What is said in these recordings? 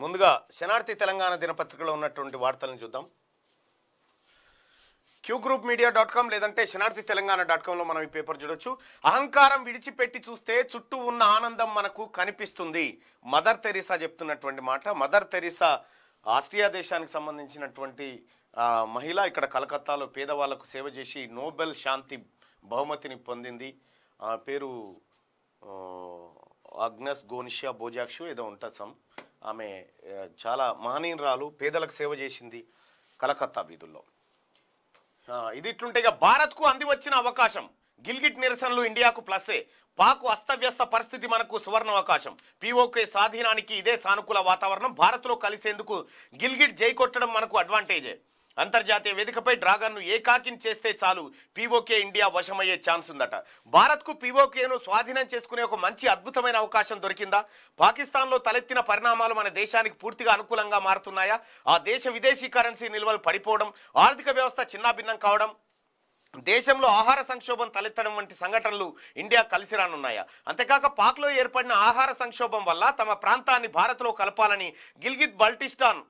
ముందుగా శనార్థి తెలంగాణ దినపత్రికలో ఉన్నటువంటి వార్తలను చూద్దాం Q group media dot com లేదంటే శనార్థి తెలంగాణ డాట్ కామ్లో మనం ఈ పేపర్ చూడొచ్చు అహంకారం విడిచిపెట్టి చూస్తే చుట్టూ ఉన్న ఆనందం మనకు కనిపిస్తుంది మదర్ తెరీసా చెప్తున్నటువంటి మాట మదర్ తెరీసా ఆస్ట్రియా దేశానికి సంబంధించినటువంటి మహిళ ఇక్కడ కలకత్తాలో పేదవాళ్లకు సేవ చేసి నోబెల్ శాంతి బహుమతిని పొందింది ఆ పేరు అగ్నస్ గోనిషియా బోజాక్షు ఏదో ఉంటుంది సమ్ ఆమె చాలా మహనీయురాలు పేదలకు సేవ చేసింది కలకత్తా వీధుల్లో ఇది ఇట్లుంటే ఇక భారత్కు అంది వచ్చిన అవకాశం గిల్గిట్ నిరసనలు ఇండియాకు ప్లస్సే పాకు అస్తవ్యస్త పరిస్థితి మనకు సువర్ణ అవకాశం పీఓకే స్వాధీనానికి ఇదే సానుకూల వాతావరణం భారత్లో కలిసేందుకు గిల్గిట్ జై కొట్టడం మనకు అడ్వాంటేజే అంతర్జాతీయ వేదికపై డ్రాగన్ను ఏకాకిని చేస్తే చాలు పీఓకే ఇండియా వశమయ్యే ఛాన్స్ ఉందట భారత్కు పీఓకేను స్వాధీనం చేసుకునే ఒక మంచి అద్భుతమైన అవకాశం దొరికిందా పాకిస్తాన్లో తలెత్తిన పరిణామాలు మన దేశానికి పూర్తిగా అనుకూలంగా మారుతున్నాయా ఆ దేశ విదేశీ కరెన్సీ నిల్వలు పడిపోవడం ఆర్థిక వ్యవస్థ చిన్నాభిన్నం కావడం దేశంలో ఆహార సంక్షోభం తలెత్తడం వంటి సంఘటనలు ఇండియా కలిసి రానున్నాయా అంతేకాక పాక్లో ఏర్పడిన ఆహార సంక్షోభం వల్ల తమ ప్రాంతాన్ని భారత్లో కలపాలని గిల్గిత్ బల్టిస్టాన్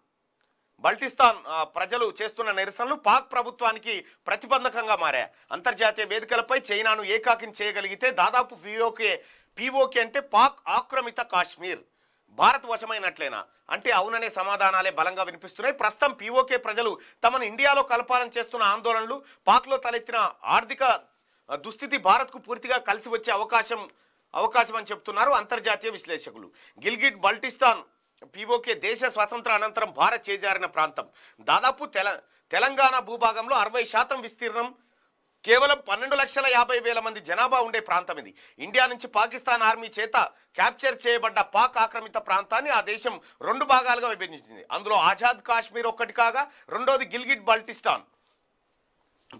బల్టిస్తాన్ ప్రజలు చేస్తున్న నిరసనలు పాక్ ప్రభుత్వానికి ప్రతిబంధకంగా మారాయి అంతర్జాతీయ వేదికలపై చైనాను ఏకాకిని చేయగలిగితే దాదాపు పిఓకే పిఓకే అంటే పాక్ ఆక్రమిత కాశ్మీర్ భారత్ వశమైనట్లేనా అంటే అవుననే సమాధానాలే బలంగా వినిపిస్తున్నాయి ప్రస్తుతం పీఓకే ప్రజలు తమను ఇండియాలో కలపాలని చేస్తున్న ఆందోళనలు పాక్లో తలెత్తిన ఆర్థిక దుస్థితి భారత్కు పూర్తిగా కలిసి వచ్చే అవకాశం అవకాశం అని చెప్తున్నారు అంతర్జాతీయ విశ్లేషకులు గిల్గిట్ బల్టిస్తాన్ పీఓకే దేశ స్వాతంత్ర అనంతరం భారత్ చేజారిన ప్రాంతం దాదాపు తెల తెలంగాణ భూభాగంలో అరవై శాతం విస్తీర్ణం కేవలం పన్నెండు లక్షల యాభై వేల మంది జనాభా ఉండే ప్రాంతం ఇది ఇండియా నుంచి పాకిస్తాన్ ఆర్మీ చేత క్యాప్చర్ చేయబడ్డ పాక్ ఆక్రమిత ప్రాంతాన్ని ఆ దేశం రెండు భాగాలుగా విభజించింది అందులో ఆజాద్ కాశ్మీర్ ఒక్కటి కాగా రెండోది గిల్గిట్ బల్టిస్టాన్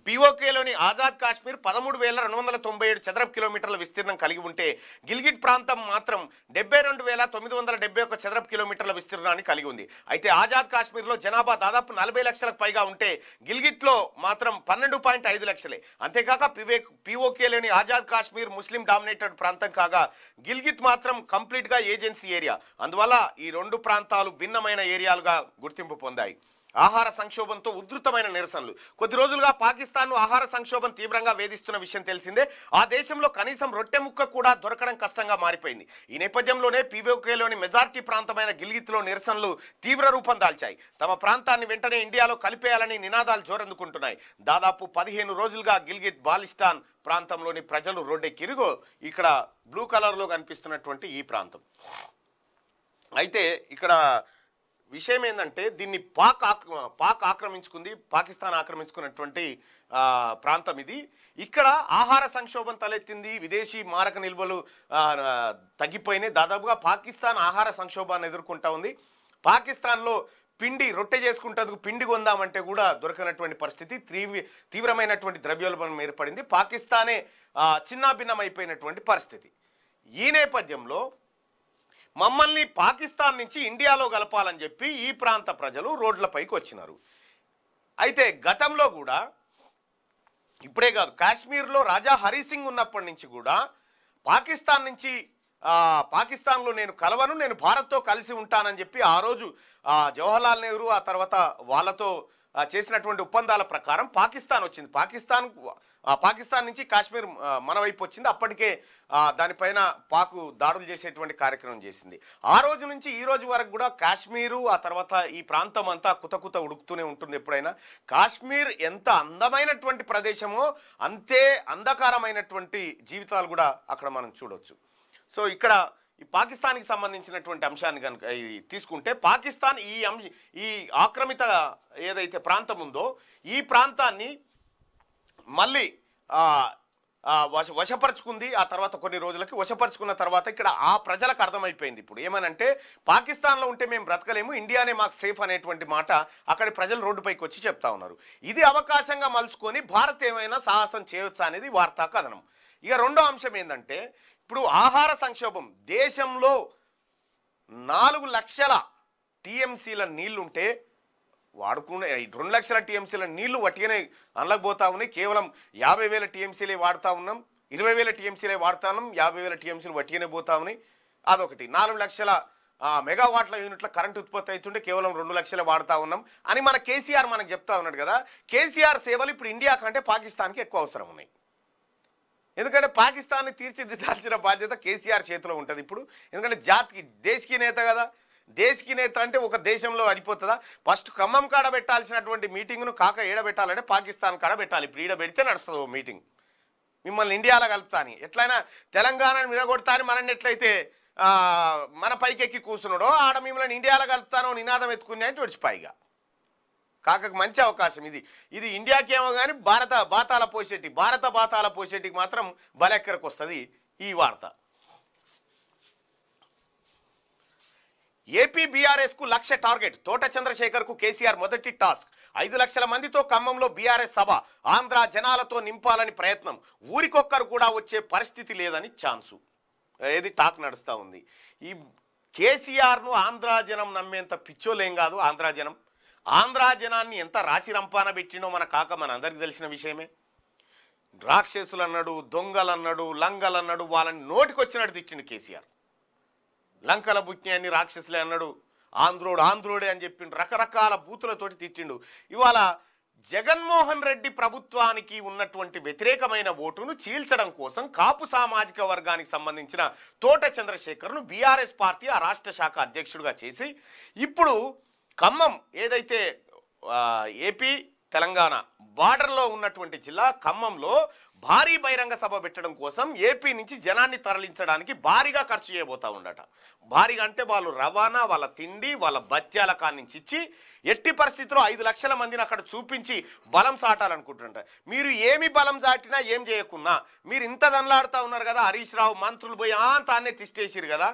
పిఓకేలోని ఆజాద్ కాశ్మీర్ పదమూడు వేల రెండు వందల తొంభై ఏడు చదరపు కిలోమీటర్ల విస్తీర్ణం కలిగి ఉంటే గిల్గిట్ ప్రాంతం మాత్రం డెబ్బై రెండు వేల తొమ్మిది వందల డెబ్బై ఒక చదరపు కిలోమీటర్ల విస్తీర్ణాన్ని కలిగి ఉంది అయితే ఆజాద్ కాశ్మీర్లో జనాభా దాదాపు నలభై లక్షలకు పైగా ఉంటే గిల్గిట్లో మాత్రం పన్నెండు పాయింట్ ఐదు లక్షలే అంతేకాక పివే పీఓకేలోని ఆజాద్ కాశ్మీర్ ముస్లిం డామినేటెడ్ ప్రాంతం కాగా గిల్గిత్ మాత్రం కంప్లీట్గా ఏజెన్సీ ఏరియా అందువల్ల ఈ రెండు ప్రాంతాలు భిన్నమైన ఏరియాలుగా గుర్తింపు పొందాయి ఆహార సంక్షోభంతో ఉధృతమైన నిరసనలు కొద్ది రోజులుగా పాకిస్తాన్ను ఆహార సంక్షోభం తీవ్రంగా వేధిస్తున్న విషయం తెలిసిందే ఆ దేశంలో కనీసం రొట్టె ముక్క కూడా దొరకడం కష్టంగా మారిపోయింది ఈ నేపథ్యంలోనే పీవోకేలోని మెజార్టీ ప్రాంతమైన గిల్గిత్లో నిరసనలు తీవ్ర రూపం దాల్చాయి తమ ప్రాంతాన్ని వెంటనే ఇండియాలో కలిపేయాలని నినాదాలు జోరందుకుంటున్నాయి దాదాపు పదిహేను రోజులుగా గిల్గిత్ బాలిస్తాన్ ప్రాంతంలోని ప్రజలు రోడ్డెక్కిరిగో ఇక్కడ బ్లూ కలర్లో కనిపిస్తున్నటువంటి ఈ ప్రాంతం అయితే ఇక్కడ విషయం ఏంటంటే దీన్ని పాక్ పాక్ ఆక్రమించుకుంది పాకిస్తాన్ ఆక్రమించుకున్నటువంటి ప్రాంతం ఇది ఇక్కడ ఆహార సంక్షోభం తలెత్తింది విదేశీ మారక నిల్వలు తగ్గిపోయినాయి దాదాపుగా పాకిస్తాన్ ఆహార సంక్షోభాన్ని ఎదుర్కొంటా ఉంది పాకిస్తాన్లో పిండి రొట్టె చేసుకుంటందుకు పిండి కొందామంటే కూడా దొరకనటువంటి పరిస్థితి తీవ్ర తీవ్రమైనటువంటి ద్రవ్యోల్బణం ఏర్పడింది పాకిస్తానే చిన్నాభిన్నమైపోయినటువంటి పరిస్థితి ఈ నేపథ్యంలో మమ్మల్ని పాకిస్తాన్ నుంచి ఇండియాలో గలపాలని చెప్పి ఈ ప్రాంత ప్రజలు రోడ్లపైకి వచ్చినారు అయితే గతంలో కూడా ఇప్పుడే కాదు కాశ్మీర్లో రాజా హరిసింగ్ ఉన్నప్పటి నుంచి కూడా పాకిస్తాన్ నుంచి పాకిస్తాన్లో నేను కలవను నేను భారత్తో కలిసి ఉంటానని చెప్పి ఆ రోజు జవహర్లాల్ నెహ్రూ ఆ తర్వాత వాళ్ళతో చేసినటువంటి ఒప్పందాల ప్రకారం పాకిస్తాన్ వచ్చింది పాకిస్తాన్ పాకిస్తాన్ నుంచి కాశ్మీర్ మన వైపు వచ్చింది అప్పటికే దానిపైన పాకు దాడులు చేసేటువంటి కార్యక్రమం చేసింది ఆ రోజు నుంచి ఈ రోజు వరకు కూడా కాశ్మీరు ఆ తర్వాత ఈ ప్రాంతం అంతా కుతకుత ఉడుకుతూనే ఉంటుంది ఎప్పుడైనా కాశ్మీర్ ఎంత అందమైనటువంటి ప్రదేశమో అంతే అంధకారమైనటువంటి జీవితాలు కూడా అక్కడ మనం చూడవచ్చు సో ఇక్కడ ఈ పాకిస్తాన్కి సంబంధించినటువంటి అంశాన్ని కనుక తీసుకుంటే పాకిస్తాన్ ఈ అంశ ఈ ఆక్రమిత ఏదైతే ప్రాంతం ఉందో ఈ ప్రాంతాన్ని మళ్ళీ వశ వశపరుచుకుంది ఆ తర్వాత కొన్ని రోజులకి వశపరుచుకున్న తర్వాత ఇక్కడ ఆ ప్రజలకు అర్థమైపోయింది ఇప్పుడు ఏమనంటే పాకిస్తాన్లో ఉంటే మేము బ్రతకలేము ఇండియానే మాకు సేఫ్ అనేటువంటి మాట అక్కడి ప్రజలు రోడ్డుపైకి వచ్చి చెప్తా ఉన్నారు ఇది అవకాశంగా మలుచుకొని భారత్ ఏమైనా సాహసం చేయొచ్చా అనేది వార్తా కథనం ఇక రెండో అంశం ఏంటంటే ఇప్పుడు ఆహార సంక్షోభం దేశంలో నాలుగు లక్షల టీఎంసీల నీళ్లుంటే వాడుకునే రెండు లక్షల టీఎంసీల నీళ్లు వట్టిగానే అనలకపోతా ఉన్నాయి కేవలం యాభై వేల టీఎంసీలే వాడుతూ ఉన్నాం ఇరవై వేల టీఎంసీలే వాడుతా ఉన్నాం యాభై వేల టీఎంసీలు వట్టిగానే పోతా ఉన్నాయి అదొకటి నాలుగు లక్షల మెగావాట్ల యూనిట్ల కరెంట్ ఉత్పత్తి అవుతుంటే కేవలం రెండు లక్షలే వాడుతూ ఉన్నాం అని మన కేసీఆర్ మనకు చెప్తా ఉన్నాడు కదా కేసీఆర్ సేవలు ఇప్పుడు ఇండియా కంటే పాకిస్తాన్కి ఎక్కువ అవసరం ఉన్నాయి ఎందుకంటే పాకిస్తాన్ని తీర్చిదిద్దాల్సిన బాధ్యత కేసీఆర్ చేతిలో ఉంటుంది ఇప్పుడు ఎందుకంటే జాతికి దేశకి నేత కదా దేశకి నేత అంటే ఒక దేశంలో అడిపోతుందా ఫస్ట్ ఖమ్మం కాడ పెట్టాల్సినటువంటి మీటింగ్ను కాక ఏడబెట్టాలంటే పాకిస్తాన్ కాడ పెట్టాలి ఇప్పుడు ఈడ పెడితే నడుస్తుంది మీటింగ్ మిమ్మల్ని ఇండియాలో కలుపుతాని ఎట్లయినా తెలంగాణను అని మనల్ని ఎట్లయితే మన పైకెక్కి కూర్చున్నాడో ఆడ మిమ్మల్ని ఇండియాలో కలుపుతానో నినాదం ఎత్తుకున్నాయని తుడిచిపాయిగా కాకకు మంచి అవకాశం ఇది ఇది ఇండియాకేమో కానీ భారత బాతాల పోసేటి భారత బాతాల పోసేటికి మాత్రం బలెక్కరకు వస్తుంది ఈ వార్త ఏపీ బీఆర్ఎస్ కు లక్ష టార్గెట్ తోట చంద్రశేఖర్ కు కేసీఆర్ మొదటి టాస్క్ ఐదు లక్షల మందితో ఖమ్మంలో బీఆర్ఎస్ సభ ఆంధ్ర జనాలతో నింపాలని ప్రయత్నం ఊరికొక్కరు కూడా వచ్చే పరిస్థితి లేదని ఛాన్సు ఏది టాక్ నడుస్తూ ఉంది ఈ కేసీఆర్ను ఆంధ్ర జనం నమ్మేంత పిచ్చోలేం కాదు ఆంధ్ర జనం ఆంధ్రా జనాన్ని ఎంత రాసి రంపాన పెట్టినో మన కాక మన అందరికి తెలిసిన విషయమే రాక్షసులు అన్నాడు దొంగలు అన్నాడు లంగలు అన్నాడు వాళ్ళని నోటికొచ్చినట్టు తిట్టిండు కేసీఆర్ లంకల బుట్టిని రాక్షసులే అన్నాడు ఆంధ్రోడు ఆంధ్రోడే అని చెప్పిండు రకరకాల బూతులతోటి తిట్టిండు ఇవాళ జగన్మోహన్ రెడ్డి ప్రభుత్వానికి ఉన్నటువంటి వ్యతిరేకమైన ఓటును చీల్చడం కోసం కాపు సామాజిక వర్గానికి సంబంధించిన తోట చంద్రశేఖర్ను బీఆర్ఎస్ పార్టీ ఆ రాష్ట్ర శాఖ అధ్యక్షుడిగా చేసి ఇప్పుడు ఖమ్మం ఏదైతే ఏపీ తెలంగాణ బార్డర్లో ఉన్నటువంటి జిల్లా ఖమ్మంలో భారీ బహిరంగ సభ పెట్టడం కోసం ఏపీ నుంచి జనాన్ని తరలించడానికి భారీగా ఖర్చు చేయబోతా ఉండట భారీగా అంటే వాళ్ళు రవాణా వాళ్ళ తిండి వాళ్ళ బత్యాల నుంచి ఇచ్చి ఎట్టి పరిస్థితిలో ఐదు లక్షల మందిని అక్కడ చూపించి బలం సాటాలనుకుంటుంటారు మీరు ఏమి బలం దాటినా ఏం చేయకున్నా మీరు ఇంత దండలాడుతూ ఉన్నారు కదా హరీష్ రావు మంత్రులు పోయి తానే తిష్టేసిరు కదా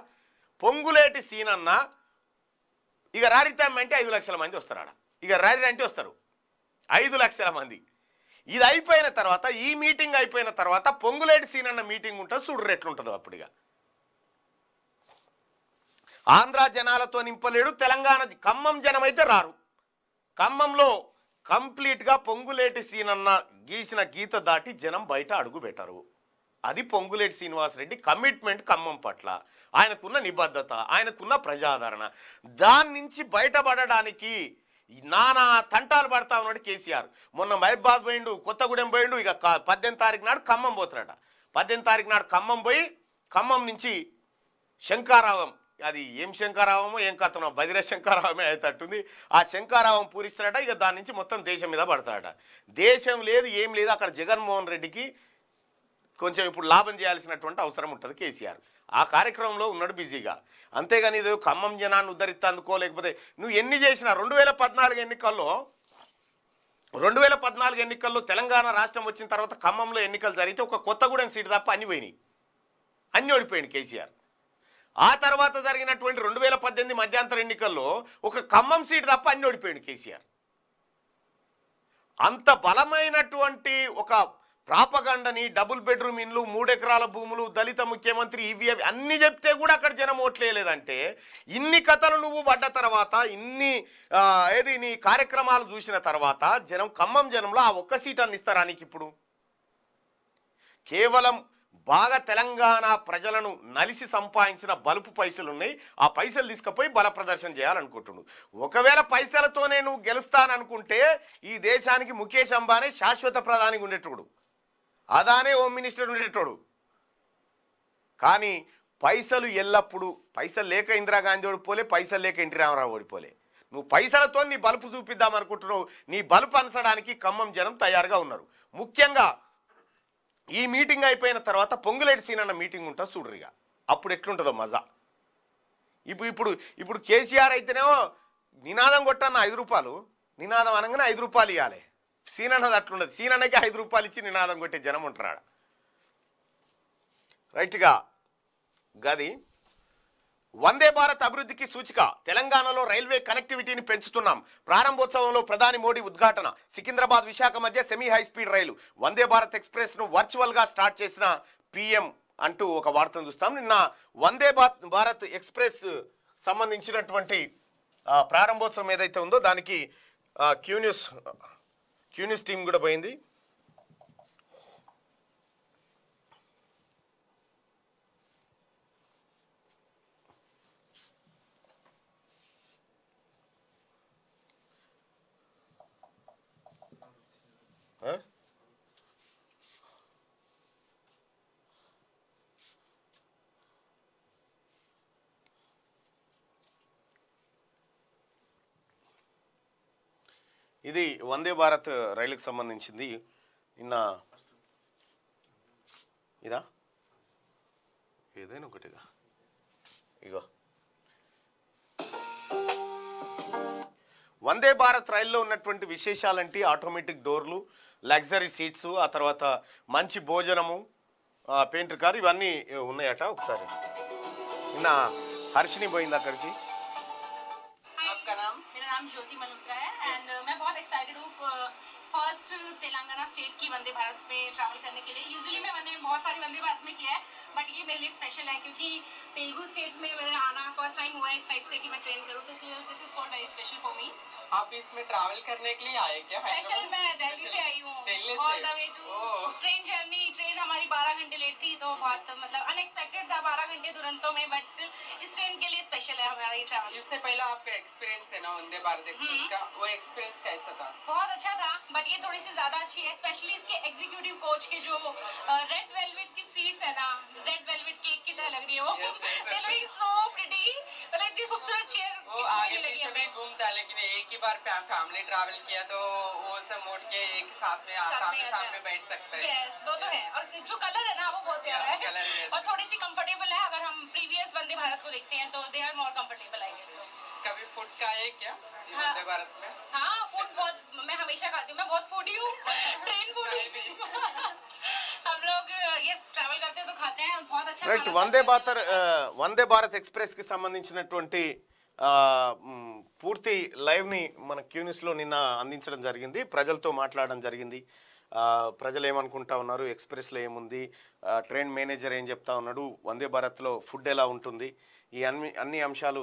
పొంగులేటి సీనన్నా ఇక అంటే ఐదు లక్షల మంది వస్తారు ఆడ ఇక రారి అంటే వస్తారు ఐదు లక్షల మంది ఇది అయిపోయిన తర్వాత ఈ మీటింగ్ అయిపోయిన తర్వాత పొంగులేటి సీన్ అన్న మీటింగ్ ఉంటుంది చూడు రెట్లుంటుంది అప్పుడుగా ఆంధ్ర జనాలతో నింపలేడు తెలంగాణ ఖమ్మం జనం అయితే రారు ఖమ్మంలో కంప్లీట్గా పొంగులేటి సీన్ అన్న గీసిన గీత దాటి జనం బయట అడుగు పెట్టారు అది పొంగులేటి శ్రీనివాసరెడ్డి కమిట్మెంట్ ఖమ్మం పట్ల ఆయనకున్న నిబద్ధత ఆయనకున్న ప్రజాదరణ దాని నుంచి బయటపడడానికి నానా తంటాలు పడతా ఉన్నాడు కేసీఆర్ మొన్న మహిబాద్ పోయిండు కొత్తగూడెం పోయిండు ఇక పద్దెనిమిది తారీఖు నాడు ఖమ్మం పోతున్నాడు పద్దెనిమిది తారీఖు నాడు ఖమ్మం పోయి ఖమ్మం నుంచి శంకారావం అది ఏం శంకారావమో ఏం కథనో బదిర శంకారావమే అట్టుంది ఆ శంకారావం పూరిస్తాడట ఇక దాని నుంచి మొత్తం దేశం మీద పడతాడట దేశం లేదు ఏం లేదు అక్కడ జగన్మోహన్ రెడ్డికి కొంచెం ఇప్పుడు లాభం చేయాల్సినటువంటి అవసరం ఉంటుంది కేసీఆర్ ఆ కార్యక్రమంలో ఉన్నాడు బిజీగా అంతేగాని ఇది ఖమ్మం జనాన్ని ఉద్ధరిస్తాందుకో లేకపోతే నువ్వు ఎన్ని చేసినా రెండు వేల పద్నాలుగు ఎన్నికల్లో రెండు వేల పద్నాలుగు ఎన్నికల్లో తెలంగాణ రాష్ట్రం వచ్చిన తర్వాత ఖమ్మంలో ఎన్నికలు జరిగితే ఒక కొత్తగూడెం సీటు తప్ప అన్ని పోయినాయి అన్ని ఓడిపోయింది కేసీఆర్ ఆ తర్వాత జరిగినటువంటి రెండు వేల పద్దెనిమిది మధ్యాంతర ఎన్నికల్లో ఒక ఖమ్మం సీటు తప్ప అన్ని ఓడిపోయింది కేసీఆర్ అంత బలమైనటువంటి ఒక రాపగండని డబుల్ బెడ్రూమ్ ఇండ్లు మూడెకరాల భూములు దళిత ముఖ్యమంత్రి ఇవి అవి అన్ని చెప్తే కూడా అక్కడ జనం ఓట్లేయలేదంటే ఇన్ని కథలు నువ్వు పడ్డ తర్వాత ఇన్ని ఏది నీ కార్యక్రమాలు చూసిన తర్వాత జనం ఖమ్మం జనంలో ఆ ఒక్క సీట్ ఇస్తారా నీకు ఇప్పుడు కేవలం బాగా తెలంగాణ ప్రజలను నలిసి సంపాదించిన బలుపు పైసలు ఉన్నాయి ఆ పైసలు తీసుకుపోయి బల ప్రదర్శన చేయాలనుకుంటున్నాడు ఒకవేళ పైసలతోనే నువ్వు గెలుస్తాననుకుంటే ఈ దేశానికి ముఖేష్ అంబానీ శాశ్వత ప్రధానిగా ఉండేటోడు అదానే హోమ్ మినిస్టర్ ఉండేటోడు కానీ పైసలు ఎల్లప్పుడూ పైసలు లేక ఇందిరాగాంధీ ఓడిపోలే పైసలు లేక ఎన్టీ రామారావు ఓడిపోలే నువ్వు పైసలతో నీ బలుపు చూపిద్దాం అనుకుంటున్నావు నీ బలుపు అనసడానికి ఖమ్మం జనం తయారుగా ఉన్నారు ముఖ్యంగా ఈ మీటింగ్ అయిపోయిన తర్వాత పొంగులేటి సీన్ అన్న మీటింగ్ ఉంటుంది చూడరిగా అప్పుడు ఎట్లుంటుందో మజా ఇప్పుడు ఇప్పుడు ఇప్పుడు కేసీఆర్ అయితేనేమో నినాదం కొట్టాను ఐదు రూపాయలు నినాదం అనగానే ఐదు రూపాయలు ఇవ్వాలి సీనన్నది సీన్ సీనన్నకి ఐదు రూపాయలు ఇచ్చి నినాదం కొట్టే జనం ఉంటున్నాడు రైట్గా గది వందే భారత్ అభివృద్ధికి సూచిక తెలంగాణలో రైల్వే కనెక్టివిటీని పెంచుతున్నాం ప్రారంభోత్సవంలో ప్రధాని మోడీ ఉద్ఘాటన సికింద్రాబాద్ విశాఖ మధ్య సెమీ హై స్పీడ్ రైలు వందే భారత్ ఎక్స్ప్రెస్ను వర్చువల్గా స్టార్ట్ చేసిన పిఎం అంటూ ఒక వార్తను చూస్తాం నిన్న వందే భారత్ ఎక్స్ప్రెస్ సంబంధించినటువంటి ప్రారంభోత్సవం ఏదైతే ఉందో దానికి క్యూ న్యూస్ క్యూనిస్ టీం కూడా పోయింది ఇది వందే భారత్ రైలుకు సంబంధించింది నిన్న ఇదా ఏదైనా ఒకటిగా ఇగో వందే భారత్ రైల్లో ఉన్నటువంటి విశేషాలంటే ఆటోమేటిక్ డోర్లు లగ్జరీ సీట్స్ ఆ తర్వాత మంచి భోజనము పెయింటర్ కార్ ఇవన్నీ ఉన్నాయట ఒకసారి నిన్న హర్షిని పోయింది అక్కడికి excited of uh, first Telangana state की वंदे भारत में ट्रैवल करने के लिए यूजली मैं वंदे बहुत सारी वंदे भारत में किया है बट ये मेरे लिए स्पेशल है क्योंकि तेलुगु स्टेट्स में मेरे आना फर्स्ट टाइम हुआ है इस टाइप से कि मैं ट्रेन करूँ तो इसलिए this is called very special for me आप इसमें ट्रैवल करने के लिए आए क्या स्पेशल मैं दिल्ली से आई हूँ all the way to train journey train हमारी बारह घंटे लेट थी तो बहुत मतलब अनएक्सपेक्टेड था बारह घंटे दुरंतों में बट स्टिल इस ट्रेन के लिए स्पेशल है हमारा ये ट्रैवल इससे पहले आपका एक्सपीरियंस है ना वंदे भारत एक्सप्रेस का वो एक्सपीरियंस कैसा था बहुत अच्छा था बट ये थोड़ी थोड़ी सी ज़्यादा अच्छी है स्पेशली इसके एग्जीक्यूटिव कोच के जो रेड वेलवेट की सीट्स है ना रेड वेलवेट केक की तरह लग रही है वो दे सो प्रिटी मतलब इतनी खूबसूरत चेयर वो आगे लगी हमें घूमता लेकिन एक ही बार फैमिली ट्रैवल किया तो वो सब उठ के एक साथ में साथ में साथ में बैठ सकते हैं यस वो तो है और जो कलर है ना वो बहुत प्यारा है और थोड़ी सी कंफर्टेबल है अगर हम प्रीवियस वंदे भारत को देखते हैं तो they are more comfortable I guess कभी फूड का है क्या वंदे भारत में हाँ फूड बहुत मैं हमेशा खाती हूँ मैं बहुत फूडी हूँ ट्रेन फूडी हम लोग ये ट्रैवल करते हैं तो खाते हैं बहुत अच्छा right right Vande Bharat Vande Bharat express కి ट्वेंटी పూర్తి లైవ్ని మన క్యూనిస్లో నిన్న అందించడం జరిగింది ప్రజలతో మాట్లాడడం జరిగింది ప్రజలు ఏమనుకుంటా ఉన్నారు ఎక్స్ప్రెస్లో ఏముంది ట్రైన్ మేనేజర్ ఏం చెప్తా ఉన్నాడు వందే భారత్లో ఫుడ్ ఎలా ఉంటుంది ఈ అన్ని అన్ని అంశాలు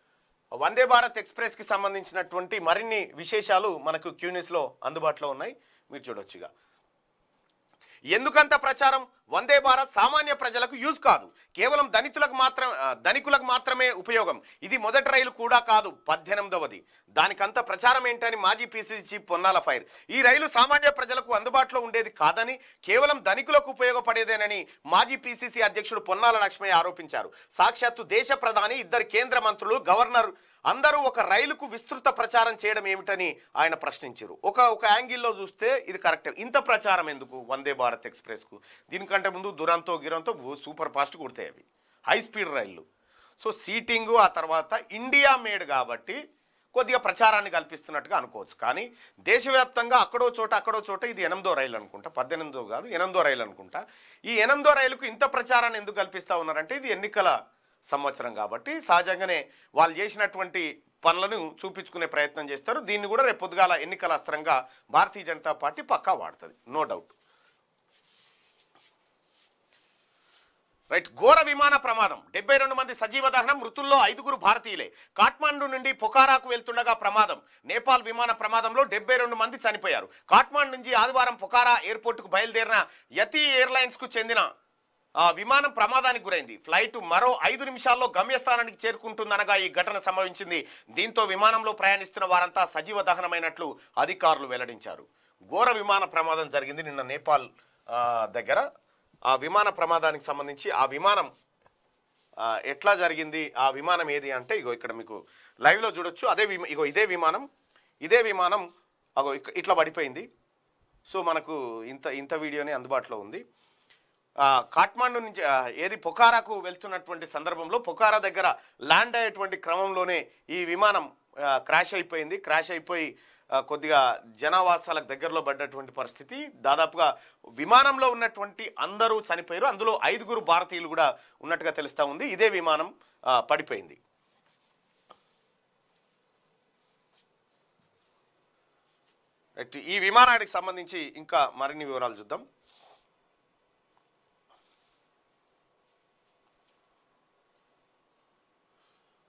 వందే భారత్ ఎక్స్ప్రెస్కి సంబంధించినటువంటి మరిన్ని విశేషాలు మనకు క్యూనిస్లో అందుబాటులో ఉన్నాయి మీరు చూడొచ్చుగా ఎందుకంత ప్రచారం వందే భారత్ సామాన్య ప్రజలకు యూజ్ కాదు కేవలం ధనితులకు మాత్రం ధనికులకు మాత్రమే ఉపయోగం ఇది మొదటి రైలు కూడా కాదు పద్దెనిమిదవది దానికంత ప్రచారం ఏంటని మాజీ పీసీసీ చీఫ్ పొన్నాల ఫైర్ ఈ రైలు సామాన్య ప్రజలకు అందుబాటులో ఉండేది కాదని కేవలం ధనికులకు ఉపయోగపడేదేనని మాజీ పీసీసీ అధ్యక్షుడు పొన్నాల లక్ష్మయ్య ఆరోపించారు సాక్షాత్తు దేశ ప్రధాని ఇద్దరు కేంద్ర మంత్రులు గవర్నర్ అందరూ ఒక రైలుకు విస్తృత ప్రచారం చేయడం ఏమిటని ఆయన ప్రశ్నించారు ఒక ఒక యాంగిల్లో చూస్తే ఇది కరెక్ట్ ఇంత ప్రచారం ఎందుకు వందే భారత్ ఎక్స్ప్రెస్కు దీనికంటే ముందు దురంతో గిరంతో సూపర్ ఫాస్ట్ కుడతాయి అవి హై స్పీడ్ రైళ్ళు సో సీటింగు ఆ తర్వాత ఇండియా మేడ్ కాబట్టి కొద్దిగా ప్రచారాన్ని కల్పిస్తున్నట్టుగా అనుకోవచ్చు కానీ దేశవ్యాప్తంగా అక్కడో చోట అక్కడో చోట ఇది ఎనిమిదో రైలు అనుకుంటా పద్దెనిమిదో కాదు ఎనిమిదో రైలు అనుకుంటా ఈ ఎనిమిదో రైలుకు ఇంత ప్రచారాన్ని ఎందుకు కల్పిస్తూ ఉన్నారంటే ఇది ఎన్నికల సంవత్సరం కాబట్టి సహజంగానే వాళ్ళు చేసినటువంటి పనులను చూపించుకునే ప్రయత్నం చేస్తారు దీన్ని కూడా రేపొద్దుగాల ఎన్నికల అస్త్రంగా భారతీయ జనతా పార్టీ పక్కా వాడుతుంది నో డౌట్ రైట్ ఘోర విమాన ప్రమాదం డెబ్బై రెండు మంది సజీవ దహనం మృతుల్లో ఐదుగురు భారతీయులే కాఠ్మాండు నుండి పొకారాకు వెళ్తుండగా ప్రమాదం నేపాల్ విమాన ప్రమాదంలో డెబ్బై రెండు మంది చనిపోయారు కాఠ్మాండు నుంచి ఆదివారం పొకారా ఎయిర్పోర్ట్కు బయలుదేరిన యతి ఎయిర్లైన్స్కు చెందిన విమానం ప్రమాదానికి గురైంది ఫ్లైట్ మరో ఐదు నిమిషాల్లో గమ్యస్థానానికి చేరుకుంటుందనగా ఈ ఘటన సంభవించింది దీంతో విమానంలో ప్రయాణిస్తున్న వారంతా సజీవ దహనమైనట్లు అధికారులు వెల్లడించారు ఘోర విమాన ప్రమాదం జరిగింది నిన్న నేపాల్ దగ్గర ఆ విమాన ప్రమాదానికి సంబంధించి ఆ విమానం ఎట్లా జరిగింది ఆ విమానం ఏది అంటే ఇగో ఇక్కడ మీకు లైవ్లో చూడొచ్చు అదే ఇగో ఇదే విమానం ఇదే విమానం అగో ఇట్లా పడిపోయింది సో మనకు ఇంత ఇంత వీడియోనే అందుబాటులో ఉంది కాఠ్మాండు నుంచి ఏది పొఖారాకు వెళ్తున్నటువంటి సందర్భంలో పొఖారా దగ్గర ల్యాండ్ అయ్యేటువంటి క్రమంలోనే ఈ విమానం క్రాష్ అయిపోయింది క్రాష్ అయిపోయి కొద్దిగా జనావాసాలకు దగ్గరలో పడ్డటువంటి పరిస్థితి దాదాపుగా విమానంలో ఉన్నటువంటి అందరూ చనిపోయారు అందులో ఐదుగురు భారతీయులు కూడా ఉన్నట్టుగా తెలుస్తూ ఉంది ఇదే విమానం పడిపోయింది ఈ విమానానికి సంబంధించి ఇంకా మరిన్ని వివరాలు చూద్దాం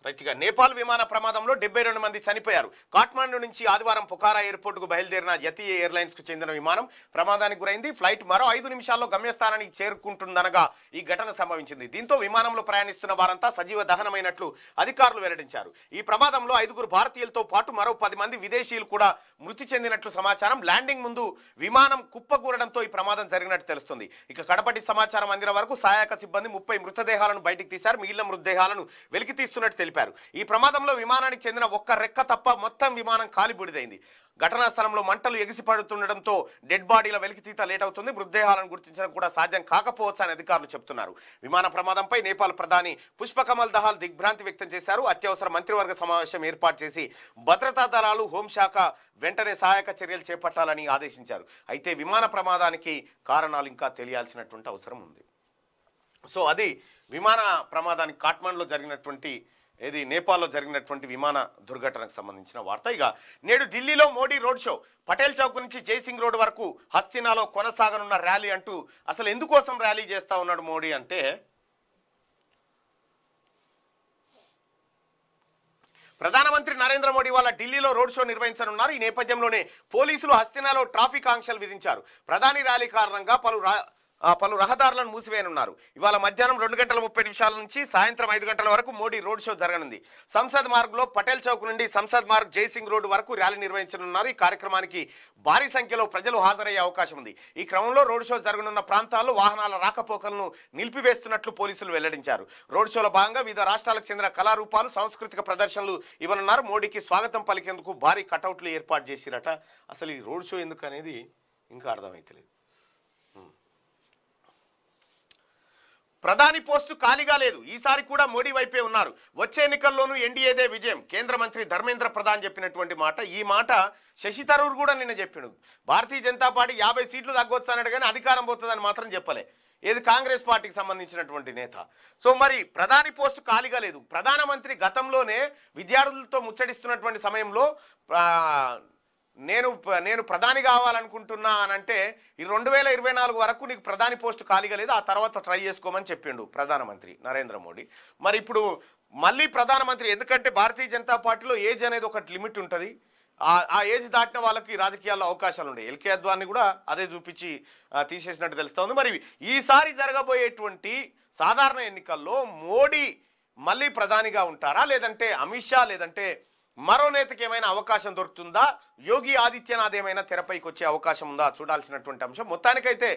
రైట్గా నేపాల్ విమాన ప్రమాదంలో డెబ్బై రెండు మంది చనిపోయారు కాఠ్మాండు నుంచి ఆదివారం పుకారా ఎయిర్పోర్టుకు బయలుదేరిన జతీయ ఎయిర్లైన్స్కు చెందిన విమానం ప్రమాదానికి గురైంది ఫ్లైట్ మరో ఐదు నిమిషాల్లో గమ్యస్థానానికి చేరుకుంటుందనగా ఈ ఘటన సంభవించింది దీంతో విమానంలో ప్రయాణిస్తున్న వారంతా సజీవ దహనమైనట్లు అధికారులు వెల్లడించారు ఈ ప్రమాదంలో ఐదుగురు భారతీయులతో పాటు మరో పది మంది విదేశీయులు కూడా మృతి చెందినట్లు సమాచారం ల్యాండింగ్ ముందు విమానం కుప్పకూరడంతో ఈ ప్రమాదం జరిగినట్టు తెలుస్తుంది ఇక కడపటి సమాచారం అందిన వరకు సహాయక సిబ్బంది ముప్పై మృతదేహాలను బయటికి తీశారు మిగిలిన మృతదేహాలను వెలికి తీస్తున్నట్టు తెలిపారు ఈ ప్రమాదంలో విమానానికి చెందిన ఒక్క రెక్క తప్ప మొత్తం విమానం కాలిబుడిదైంది ఘటనా స్థలంలో మంటలు ఎగిసి పడుతుండటంతో డెడ్ బాడీల వెలికితీత లేట్ అవుతుంది మృతదేహాలను గుర్తించడం కూడా సాధ్యం కాకపోవచ్చు అని అధికారులు చెబుతున్నారు విమాన ప్రమాదంపై నేపాల్ ప్రధాని పుష్పకమల్ దహాల్ దిగ్భ్రాంతి వ్యక్తం చేశారు అత్యవసర మంత్రివర్గ సమావేశం ఏర్పాటు చేసి భద్రతా దళాలు హోంశాఖ వెంటనే సహాయక చర్యలు చేపట్టాలని ఆదేశించారు అయితే విమాన ప్రమాదానికి కారణాలు ఇంకా తెలియాల్సినటువంటి అవసరం ఉంది సో అది విమాన ప్రమాదానికి కాట్మండ్లో జరిగినటువంటి ఏది నేపాల్లో జరిగినటువంటి విమాన దుర్ఘటనకు సంబంధించిన వార్త ఇక నేడు ఢిల్లీలో మోడీ రోడ్ షో పటేల్ చౌక్ నుంచి జైసింగ్ రోడ్ వరకు హస్తినాలో కొనసాగనున్న ర్యాలీ అంటూ అసలు ఎందుకోసం ర్యాలీ చేస్తా ఉన్నాడు మోడీ అంటే ప్రధానమంత్రి నరేంద్ర మోడీ వాళ్ళ ఢిల్లీలో రోడ్ షో నిర్వహించనున్నారు ఈ నేపథ్యంలోనే పోలీసులు హస్తినాలో ట్రాఫిక్ ఆంక్షలు విధించారు ప్రధాని ర్యాలీ కారణంగా పలు పలు రహదారులను మూసివేయనున్నారు ఇవాళ మధ్యాహ్నం రెండు గంటల ముప్పై నిమిషాల నుంచి సాయంత్రం ఐదు గంటల వరకు మోడీ రోడ్ షో జరగనుంది సంసద్ మార్గ్లో పటేల్ చౌక్ నుండి సంసద్ మార్గ్ జయసింగ్ రోడ్ వరకు ర్యాలీ నిర్వహించనున్నారు ఈ కార్యక్రమానికి భారీ సంఖ్యలో ప్రజలు హాజరయ్యే అవకాశం ఉంది ఈ క్రమంలో రోడ్ షో జరగనున్న ప్రాంతాల్లో వాహనాల రాకపోకలను నిలిపివేస్తున్నట్లు పోలీసులు వెల్లడించారు రోడ్ షోలో భాగంగా వివిధ రాష్ట్రాలకు చెందిన కళారూపాలు సాంస్కృతిక ప్రదర్శనలు ఇవ్వనున్నారు మోడీకి స్వాగతం పలికేందుకు భారీ కటౌట్లు ఏర్పాటు చేసిరట అసలు ఈ రోడ్ షో ఎందుకు అనేది ఇంకా అర్థమైతలేదు ప్రధాని పోస్టు ఖాళీగా లేదు ఈసారి కూడా మోడీ వైపే ఉన్నారు వచ్చే ఎన్నికల్లోనూ ఎన్డీఏదే విజయం కేంద్ర మంత్రి ధర్మేంద్ర ప్రధాన్ చెప్పినటువంటి మాట ఈ మాట శశి తరూర్ కూడా నిన్న చెప్పాడు భారతీయ జనతా పార్టీ యాభై సీట్లు అన్నట్టు కానీ అధికారం పోతుందని మాత్రం చెప్పలే ఏది కాంగ్రెస్ పార్టీకి సంబంధించినటువంటి నేత సో మరి ప్రధాని పోస్టు ఖాళీగా లేదు ప్రధానమంత్రి గతంలోనే విద్యార్థులతో ముచ్చడిస్తున్నటువంటి సమయంలో నేను నేను ప్రధాని కావాలనుకుంటున్నా అని అంటే ఈ రెండు వేల ఇరవై నాలుగు వరకు నీకు ప్రధాని పోస్టు ఖాళీగా లేదు ఆ తర్వాత ట్రై చేసుకోమని చెప్పిండు ప్రధానమంత్రి నరేంద్ర మోడీ మరి ఇప్పుడు మళ్ళీ ప్రధానమంత్రి ఎందుకంటే భారతీయ జనతా పార్టీలో ఏజ్ అనేది ఒకటి లిమిట్ ఉంటుంది ఆ ఏజ్ దాటిన వాళ్ళకి రాజకీయాల్లో అవకాశాలు ఉన్నాయి ఎల్కే అద్వాన్ని కూడా అదే చూపించి తీసేసినట్టు ఉంది మరి ఈసారి జరగబోయేటువంటి సాధారణ ఎన్నికల్లో మోడీ మళ్ళీ ప్రధానిగా ఉంటారా లేదంటే అమిత్ షా లేదంటే మరో నేతకి ఏమైనా అవకాశం దొరుకుతుందా యోగి ఆదిత్యనాథ్ ఏమైనా తెరపైకి వచ్చే అవకాశం ఉందా చూడాల్సినటువంటి అంశం మొత్తానికైతే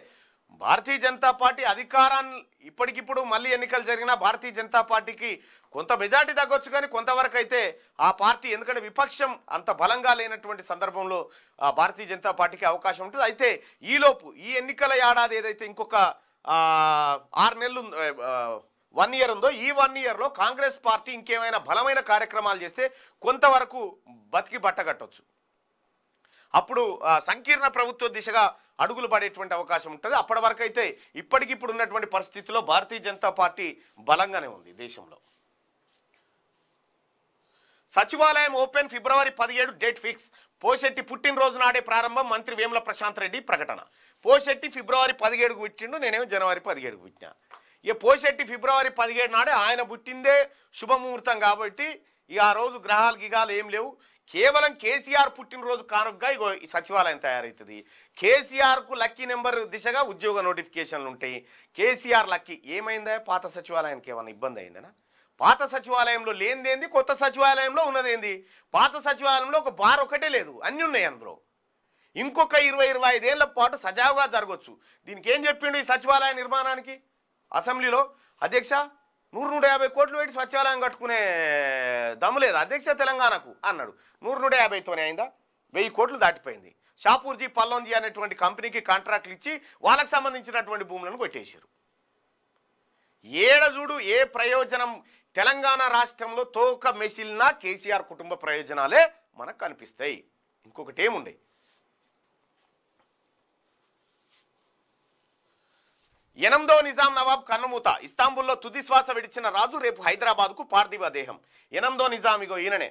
భారతీయ జనతా పార్టీ అధికారాన్ని ఇప్పటికిప్పుడు మళ్ళీ ఎన్నికలు జరిగినా భారతీయ జనతా పార్టీకి కొంత మెజార్టీ తగ్గొచ్చు కానీ కొంతవరకు అయితే ఆ పార్టీ ఎందుకంటే విపక్షం అంత బలంగా లేనటువంటి సందర్భంలో భారతీయ జనతా పార్టీకి అవకాశం ఉంటుంది అయితే ఈలోపు ఈ ఎన్నికల ఏడాది ఏదైతే ఇంకొక ఆరు నెలలు వన్ ఇయర్ ఉందో ఈ వన్ ఇయర్లో కాంగ్రెస్ పార్టీ ఇంకేమైనా బలమైన కార్యక్రమాలు చేస్తే కొంతవరకు బతికి బట్టగట్టవచ్చు అప్పుడు సంకీర్ణ ప్రభుత్వ దిశగా అడుగులు పడేటువంటి అవకాశం ఉంటుంది అప్పటి వరకు అయితే ఇప్పటికిప్పుడు ఉన్నటువంటి పరిస్థితిలో భారతీయ జనతా పార్టీ బలంగానే ఉంది దేశంలో సచివాలయం ఓపెన్ ఫిబ్రవరి పదిహేడు డేట్ ఫిక్స్ పోశెట్టి పుట్టినరోజు నాడే ప్రారంభం మంత్రి వేముల ప్రశాంత్ రెడ్డి ప్రకటన పోశెట్టి ఫిబ్రవరి పదిహేడుకు పుట్టిండు నేనేమో జనవరి పదిహేడుకు పుట్టినా ఇక పోశెట్టి ఫిబ్రవరి పదిహేడు నాడే ఆయన పుట్టిందే శుభముహూర్తం కాబట్టి ఇక ఆ రోజు గ్రహాలు గిగాలు ఏం లేవు కేవలం కేసీఆర్ పుట్టినరోజు కానుకగా ఇగో ఈ సచివాలయం తయారవుతుంది కేసీఆర్కు లక్కీ నెంబర్ దిశగా ఉద్యోగ నోటిఫికేషన్లు ఉంటాయి కేసీఆర్ లక్కీ ఏమైందా పాత సచివాలయానికి ఏమైనా ఇబ్బంది అయిందనా పాత సచివాలయంలో లేనిదేంది కొత్త సచివాలయంలో ఉన్నదేంది పాత సచివాలయంలో ఒక బార్ ఒకటే లేదు అన్నీ ఉన్నాయి అందులో ఇంకొక ఇరవై ఇరవై ఐదేళ్ల పాటు సజావుగా జరగవచ్చు దీనికి ఏం చెప్పిండు ఈ సచివాలయ నిర్మాణానికి అసెంబ్లీలో అధ్యక్ష నూరు నూట యాభై కోట్లు పెట్టి స్వచ్ఛాలయం కట్టుకునే దమ్ము లేదు అధ్యక్ష తెలంగాణకు అన్నాడు నూరు నూట యాభైతోనే అయిందా వెయ్యి కోట్లు దాటిపోయింది షాపూర్జీ పల్లోంజీ అనేటువంటి కంపెనీకి కాంట్రాక్ట్లు ఇచ్చి వాళ్ళకి సంబంధించినటువంటి భూములను కొట్టేశారు ఏడజూడు ఏ ప్రయోజనం తెలంగాణ రాష్ట్రంలో తోక మెసిల్నా కేసీఆర్ కుటుంబ ప్రయోజనాలే మనకు కనిపిస్తాయి ఇంకొకటి ఏముండే ఎనిమిదో నిజాం నవాబ్ కన్నుమూత ఇస్తాంబుల్లో తుది శ్వాస విడిచిన రాజు రేపు హైదరాబాద్కు పార్థివ దేహం ఎనిమిదో నిజాం ఇగో ఈయననే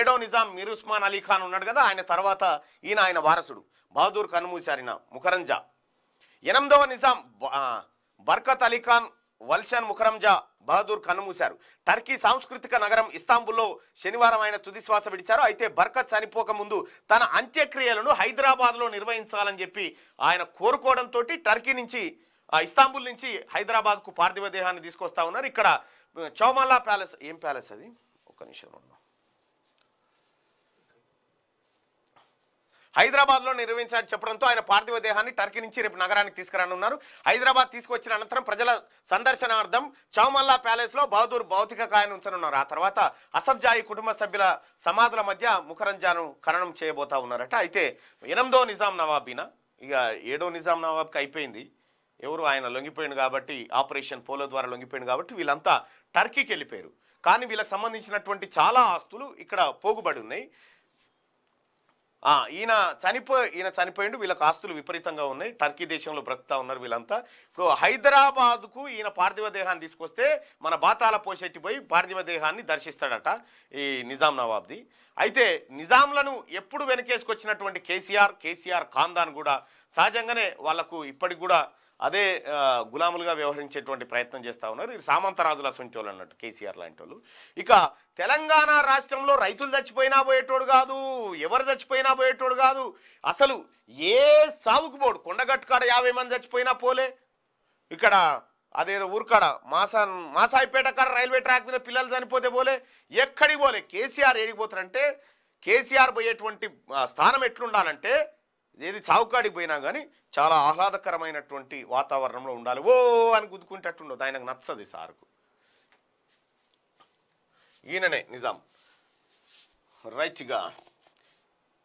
ఏడో నిజాం మీర్ ఉస్మాన్ అలీ ఖాన్ ఉన్నాడు కదా ఆయన తర్వాత ఈయన ఆయన వారసుడు బహదూర్ కన్నుమూసారిన ముఖరంజా ఎనిమిదవ నిజాం బర్కత్ అలీఖాన్ వల్షన్ ముఖరంజా బహదూర్ కన్నుమూశారు టర్కీ సాంస్కృతిక నగరం ఇస్తాంబుల్లో శనివారం ఆయన తుది శ్వాస విడిచారు అయితే బర్కత్ చనిపోక ముందు తన అంత్యక్రియలను హైదరాబాద్లో నిర్వహించాలని చెప్పి ఆయన కోరుకోవడంతో టర్కీ నుంచి ఇస్తాంబుల్ నుంచి హైదరాబాద్కు పార్థివ దేహాన్ని తీసుకొస్తా ఉన్నారు ఇక్కడ చౌమాలా ప్యాలెస్ ఏం ప్యాలెస్ అది ఒక నిమిషం ఉన్నాం హైదరాబాద్లో నిర్వహించాలని చెప్పడంతో ఆయన పార్థివ దేహాన్ని టర్కీ నుంచి రేపు నగరానికి తీసుకురానున్నారు హైదరాబాద్ తీసుకొచ్చిన అనంతరం ప్రజల సందర్శనార్థం చౌమల్లా ప్యాలెస్లో బహదూర్ భౌతిక కాయను ఉంచనున్నారు ఆ తర్వాత అసబ్జాయి కుటుంబ సభ్యుల సమాధుల మధ్య ముఖరంజాను ఖననం చేయబోతా ఉన్నారట అయితే ఎనిమిదో నిజాం నవాబీనా ఇక ఏడో నిజాం నవాబ్కి అయిపోయింది ఎవరు ఆయన లొంగిపోయింది కాబట్టి ఆపరేషన్ పోలో ద్వారా లొంగిపోయింది కాబట్టి వీళ్ళంతా టర్కీకి వెళ్ళిపోయారు కానీ వీళ్ళకి సంబంధించినటువంటి చాలా ఆస్తులు ఇక్కడ పోగుబడి ఉన్నాయి ఈయన చనిపోయి ఈయన చనిపోయిండు వీళ్ళకి ఆస్తులు విపరీతంగా ఉన్నాయి టర్కీ దేశంలో బ్రతుకుతా ఉన్నారు వీళ్ళంతా ఇప్పుడు హైదరాబాద్కు ఈయన పార్థివ దేహాన్ని తీసుకొస్తే మన బాతాల పోషెట్టి పోయి పార్థివ దేహాన్ని దర్శిస్తాడట ఈ నిజాం నవాబ్ది అయితే నిజాంలను ఎప్పుడు వెనకేసుకొచ్చినటువంటి కేసీఆర్ కేసీఆర్ ఖాందాన్ కూడా సహజంగానే వాళ్లకు ఇప్పటికి కూడా అదే గులాములుగా వ్యవహరించేటువంటి ప్రయత్నం చేస్తూ ఉన్నారు ఇది సామంతరాజుల అసొంటి వాళ్ళు అన్నట్టు కేసీఆర్ లాంటి వాళ్ళు ఇక తెలంగాణ రాష్ట్రంలో రైతులు చచ్చిపోయినా పోయేటోడు కాదు ఎవరు చచ్చిపోయినా పోయేటోడు కాదు అసలు ఏ సాగుకు పోడు కొండగట్టుకాడ యాభై మంది చచ్చిపోయినా పోలే ఇక్కడ అదేదో ఊరుకాడ మాసా మాసాయిపేట కాడ రైల్వే ట్రాక్ మీద పిల్లలు చనిపోతే పోలే ఎక్కడికి పోలే కేసీఆర్ ఏడికి పోతారంటే కేసీఆర్ పోయేటువంటి స్థానం ఎట్లుండాలంటే ఏది చావుకాడికి పోయినా కానీ చాలా ఆహ్లాదకరమైనటువంటి వాతావరణంలో ఉండాలి ఓ అని గుద్దుకుంటట్టు ఉండదు ఆయనకు నచ్చదు సార్కు ఈయననే నిజాం రైట్గా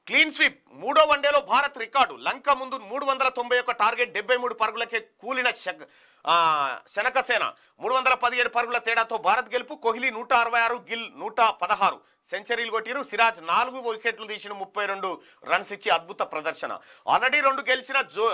క్లీన్ స్వీప్ మూడో వన్డేలో భారత్ రికార్డు లంక ముందు మూడు వందల తొంభై ఒక్క టార్గెట్ డెబ్బై మూడు పరుగులకే కూలిన శనకసేన మూడు వందల పదిహేడు పరుగుల తేడాతో భారత్ గెలుపు కోహ్లీ నూట అరవై ఆరు గిల్ నూట పదహారు సెంచరీలు కొట్టిరు సిరాజ్ నాలుగు వికెట్లు తీసిన ముప్పై రెండు రన్స్ ఇచ్చి అద్భుత ప్రదర్శన ఆల్రెడీ రెండు గెలిచిన జో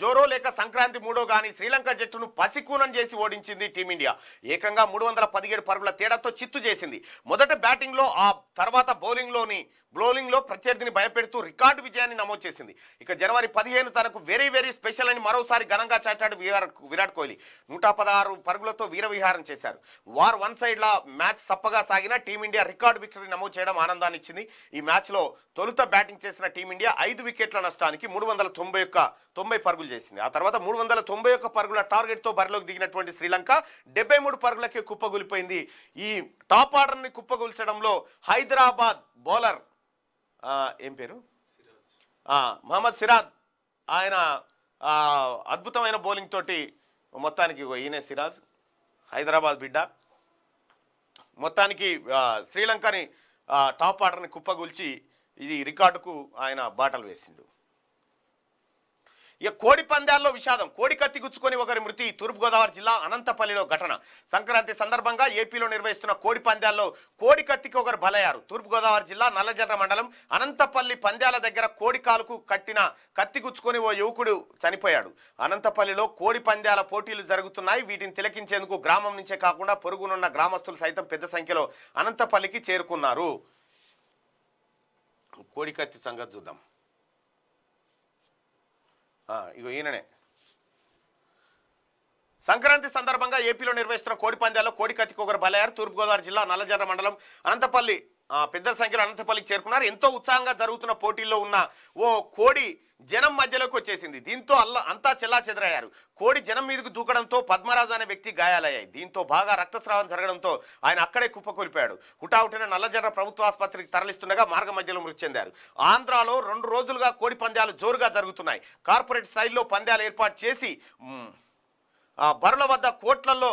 జోరో లేక సంక్రాంతి మూడో గాని శ్రీలంక జట్టును పసికూనం చేసి ఓడించింది టీమిండియా ఏకంగా మూడు వందల పదిహేడు పరుగుల తేడాతో చిత్తు చేసింది మొదట బ్యాటింగ్లో ఆ తర్వాత బౌలింగ్లోని బ్లోలింగ్లో ప్రత్యర్థిని భయపెడుతూ రికార్డు విజయాన్ని నమోదు చేసింది ఇక జనవరి పదిహేను తనకు వెరీ వెరీ స్పెషల్ అని మరోసారి ఘనంగా చాటాడు విరాట్ విరాట్ కోహ్లీ నూట పదహారు పరుగులతో వీరవిహారం చేశారు వార్ వన్ సైడ్లా మ్యాచ్ సప్పగా సాగిన టీమిండియా రికార్డు విక్టరీ నమోదు చేయడం ఆనందాన్ని ఇచ్చింది ఈ మ్యాచ్లో తొలుత బ్యాటింగ్ చేసిన టీమిండియా ఐదు వికెట్ల నష్టానికి మూడు వందల తొంభై ఒక్క తొంభై పరుగులు చేసింది ఆ తర్వాత మూడు వందల తొంభై ఒక్క పరుగుల టార్గెట్తో బరిలోకి దిగినటువంటి శ్రీలంక డెబ్బై మూడు పరుగులకే కుప్పగూలిపోయింది ఈ టాప్ ఆర్డర్ని కుప్పగొల్చడంలో హైదరాబాద్ బౌలర్ ఏం పేరు మహమ్మద్ సిరాజ్ ఆయన అద్భుతమైన బౌలింగ్ తోటి మొత్తానికి ఈయనే సిరాజ్ హైదరాబాద్ బిడ్డ మొత్తానికి శ్రీలంకని టాప్ ఆర్డర్ని కుప్పగుల్చి ఇది రికార్డుకు ఆయన బాటలు వేసిండు ఇక కోడి పందాల్లో విషాదం కోడి కత్తి గుచ్చుకొని ఒకరి మృతి తూర్పుగోదావరి జిల్లా అనంతపల్లిలో ఘటన సంక్రాంతి సందర్భంగా ఏపీలో నిర్వహిస్తున్న కోడి పందాల్లో కోడి కత్తికి ఒకరు బలయ్యారు తూర్పుగోదావరి జిల్లా నల్లజర్ర మండలం అనంతపల్లి పందాల దగ్గర కోడి కాలుకు కట్టిన కత్తి గుచ్చుకొని ఓ యువకుడు చనిపోయాడు అనంతపల్లిలో కోడి పందాల పోటీలు జరుగుతున్నాయి వీటిని తిలకించేందుకు గ్రామం నుంచే కాకుండా పొరుగునున్న గ్రామస్తులు సైతం పెద్ద సంఖ్యలో అనంతపల్లికి చేరుకున్నారు కోడి కత్తి సంగతి చూద్దాం ఇగో ఈయననే సంక్రాంతి సందర్భంగా ఏపీలో నిర్వహిస్తున్న కోడి పందాల్లో కోడి కత్తికొగర బలయారు తూర్పుగోదావరి జిల్లా నల్లజర్ర మండలం అనంతపల్లి పెద్ద సంఖ్యలో అనంతపల్లికి చేరుకున్నారు ఎంతో ఉత్సాహంగా జరుగుతున్న పోటీల్లో ఉన్న ఓ కోడి జనం మధ్యలోకి వచ్చేసింది దీంతో అల్ల అంతా చెల్లా చెదరయ్యారు కోడి జనం మీదకు దూకడంతో పద్మరాజు అనే వ్యక్తి గాయాలయ్యాయి దీంతో బాగా రక్తస్రావం జరగడంతో ఆయన అక్కడే కుప్పకూలిపాడు హుటాహుటిన నల్లజర్ర ప్రభుత్వ ఆసుపత్రికి తరలిస్తుండగా మార్గ మధ్యలో మృతి చెందారు ఆంధ్రాలో రెండు రోజులుగా కోడి పందాలు జోరుగా జరుగుతున్నాయి కార్పొరేట్ స్థాయిలో పందాలు ఏర్పాటు చేసి బరుల వద్ద కోట్లలో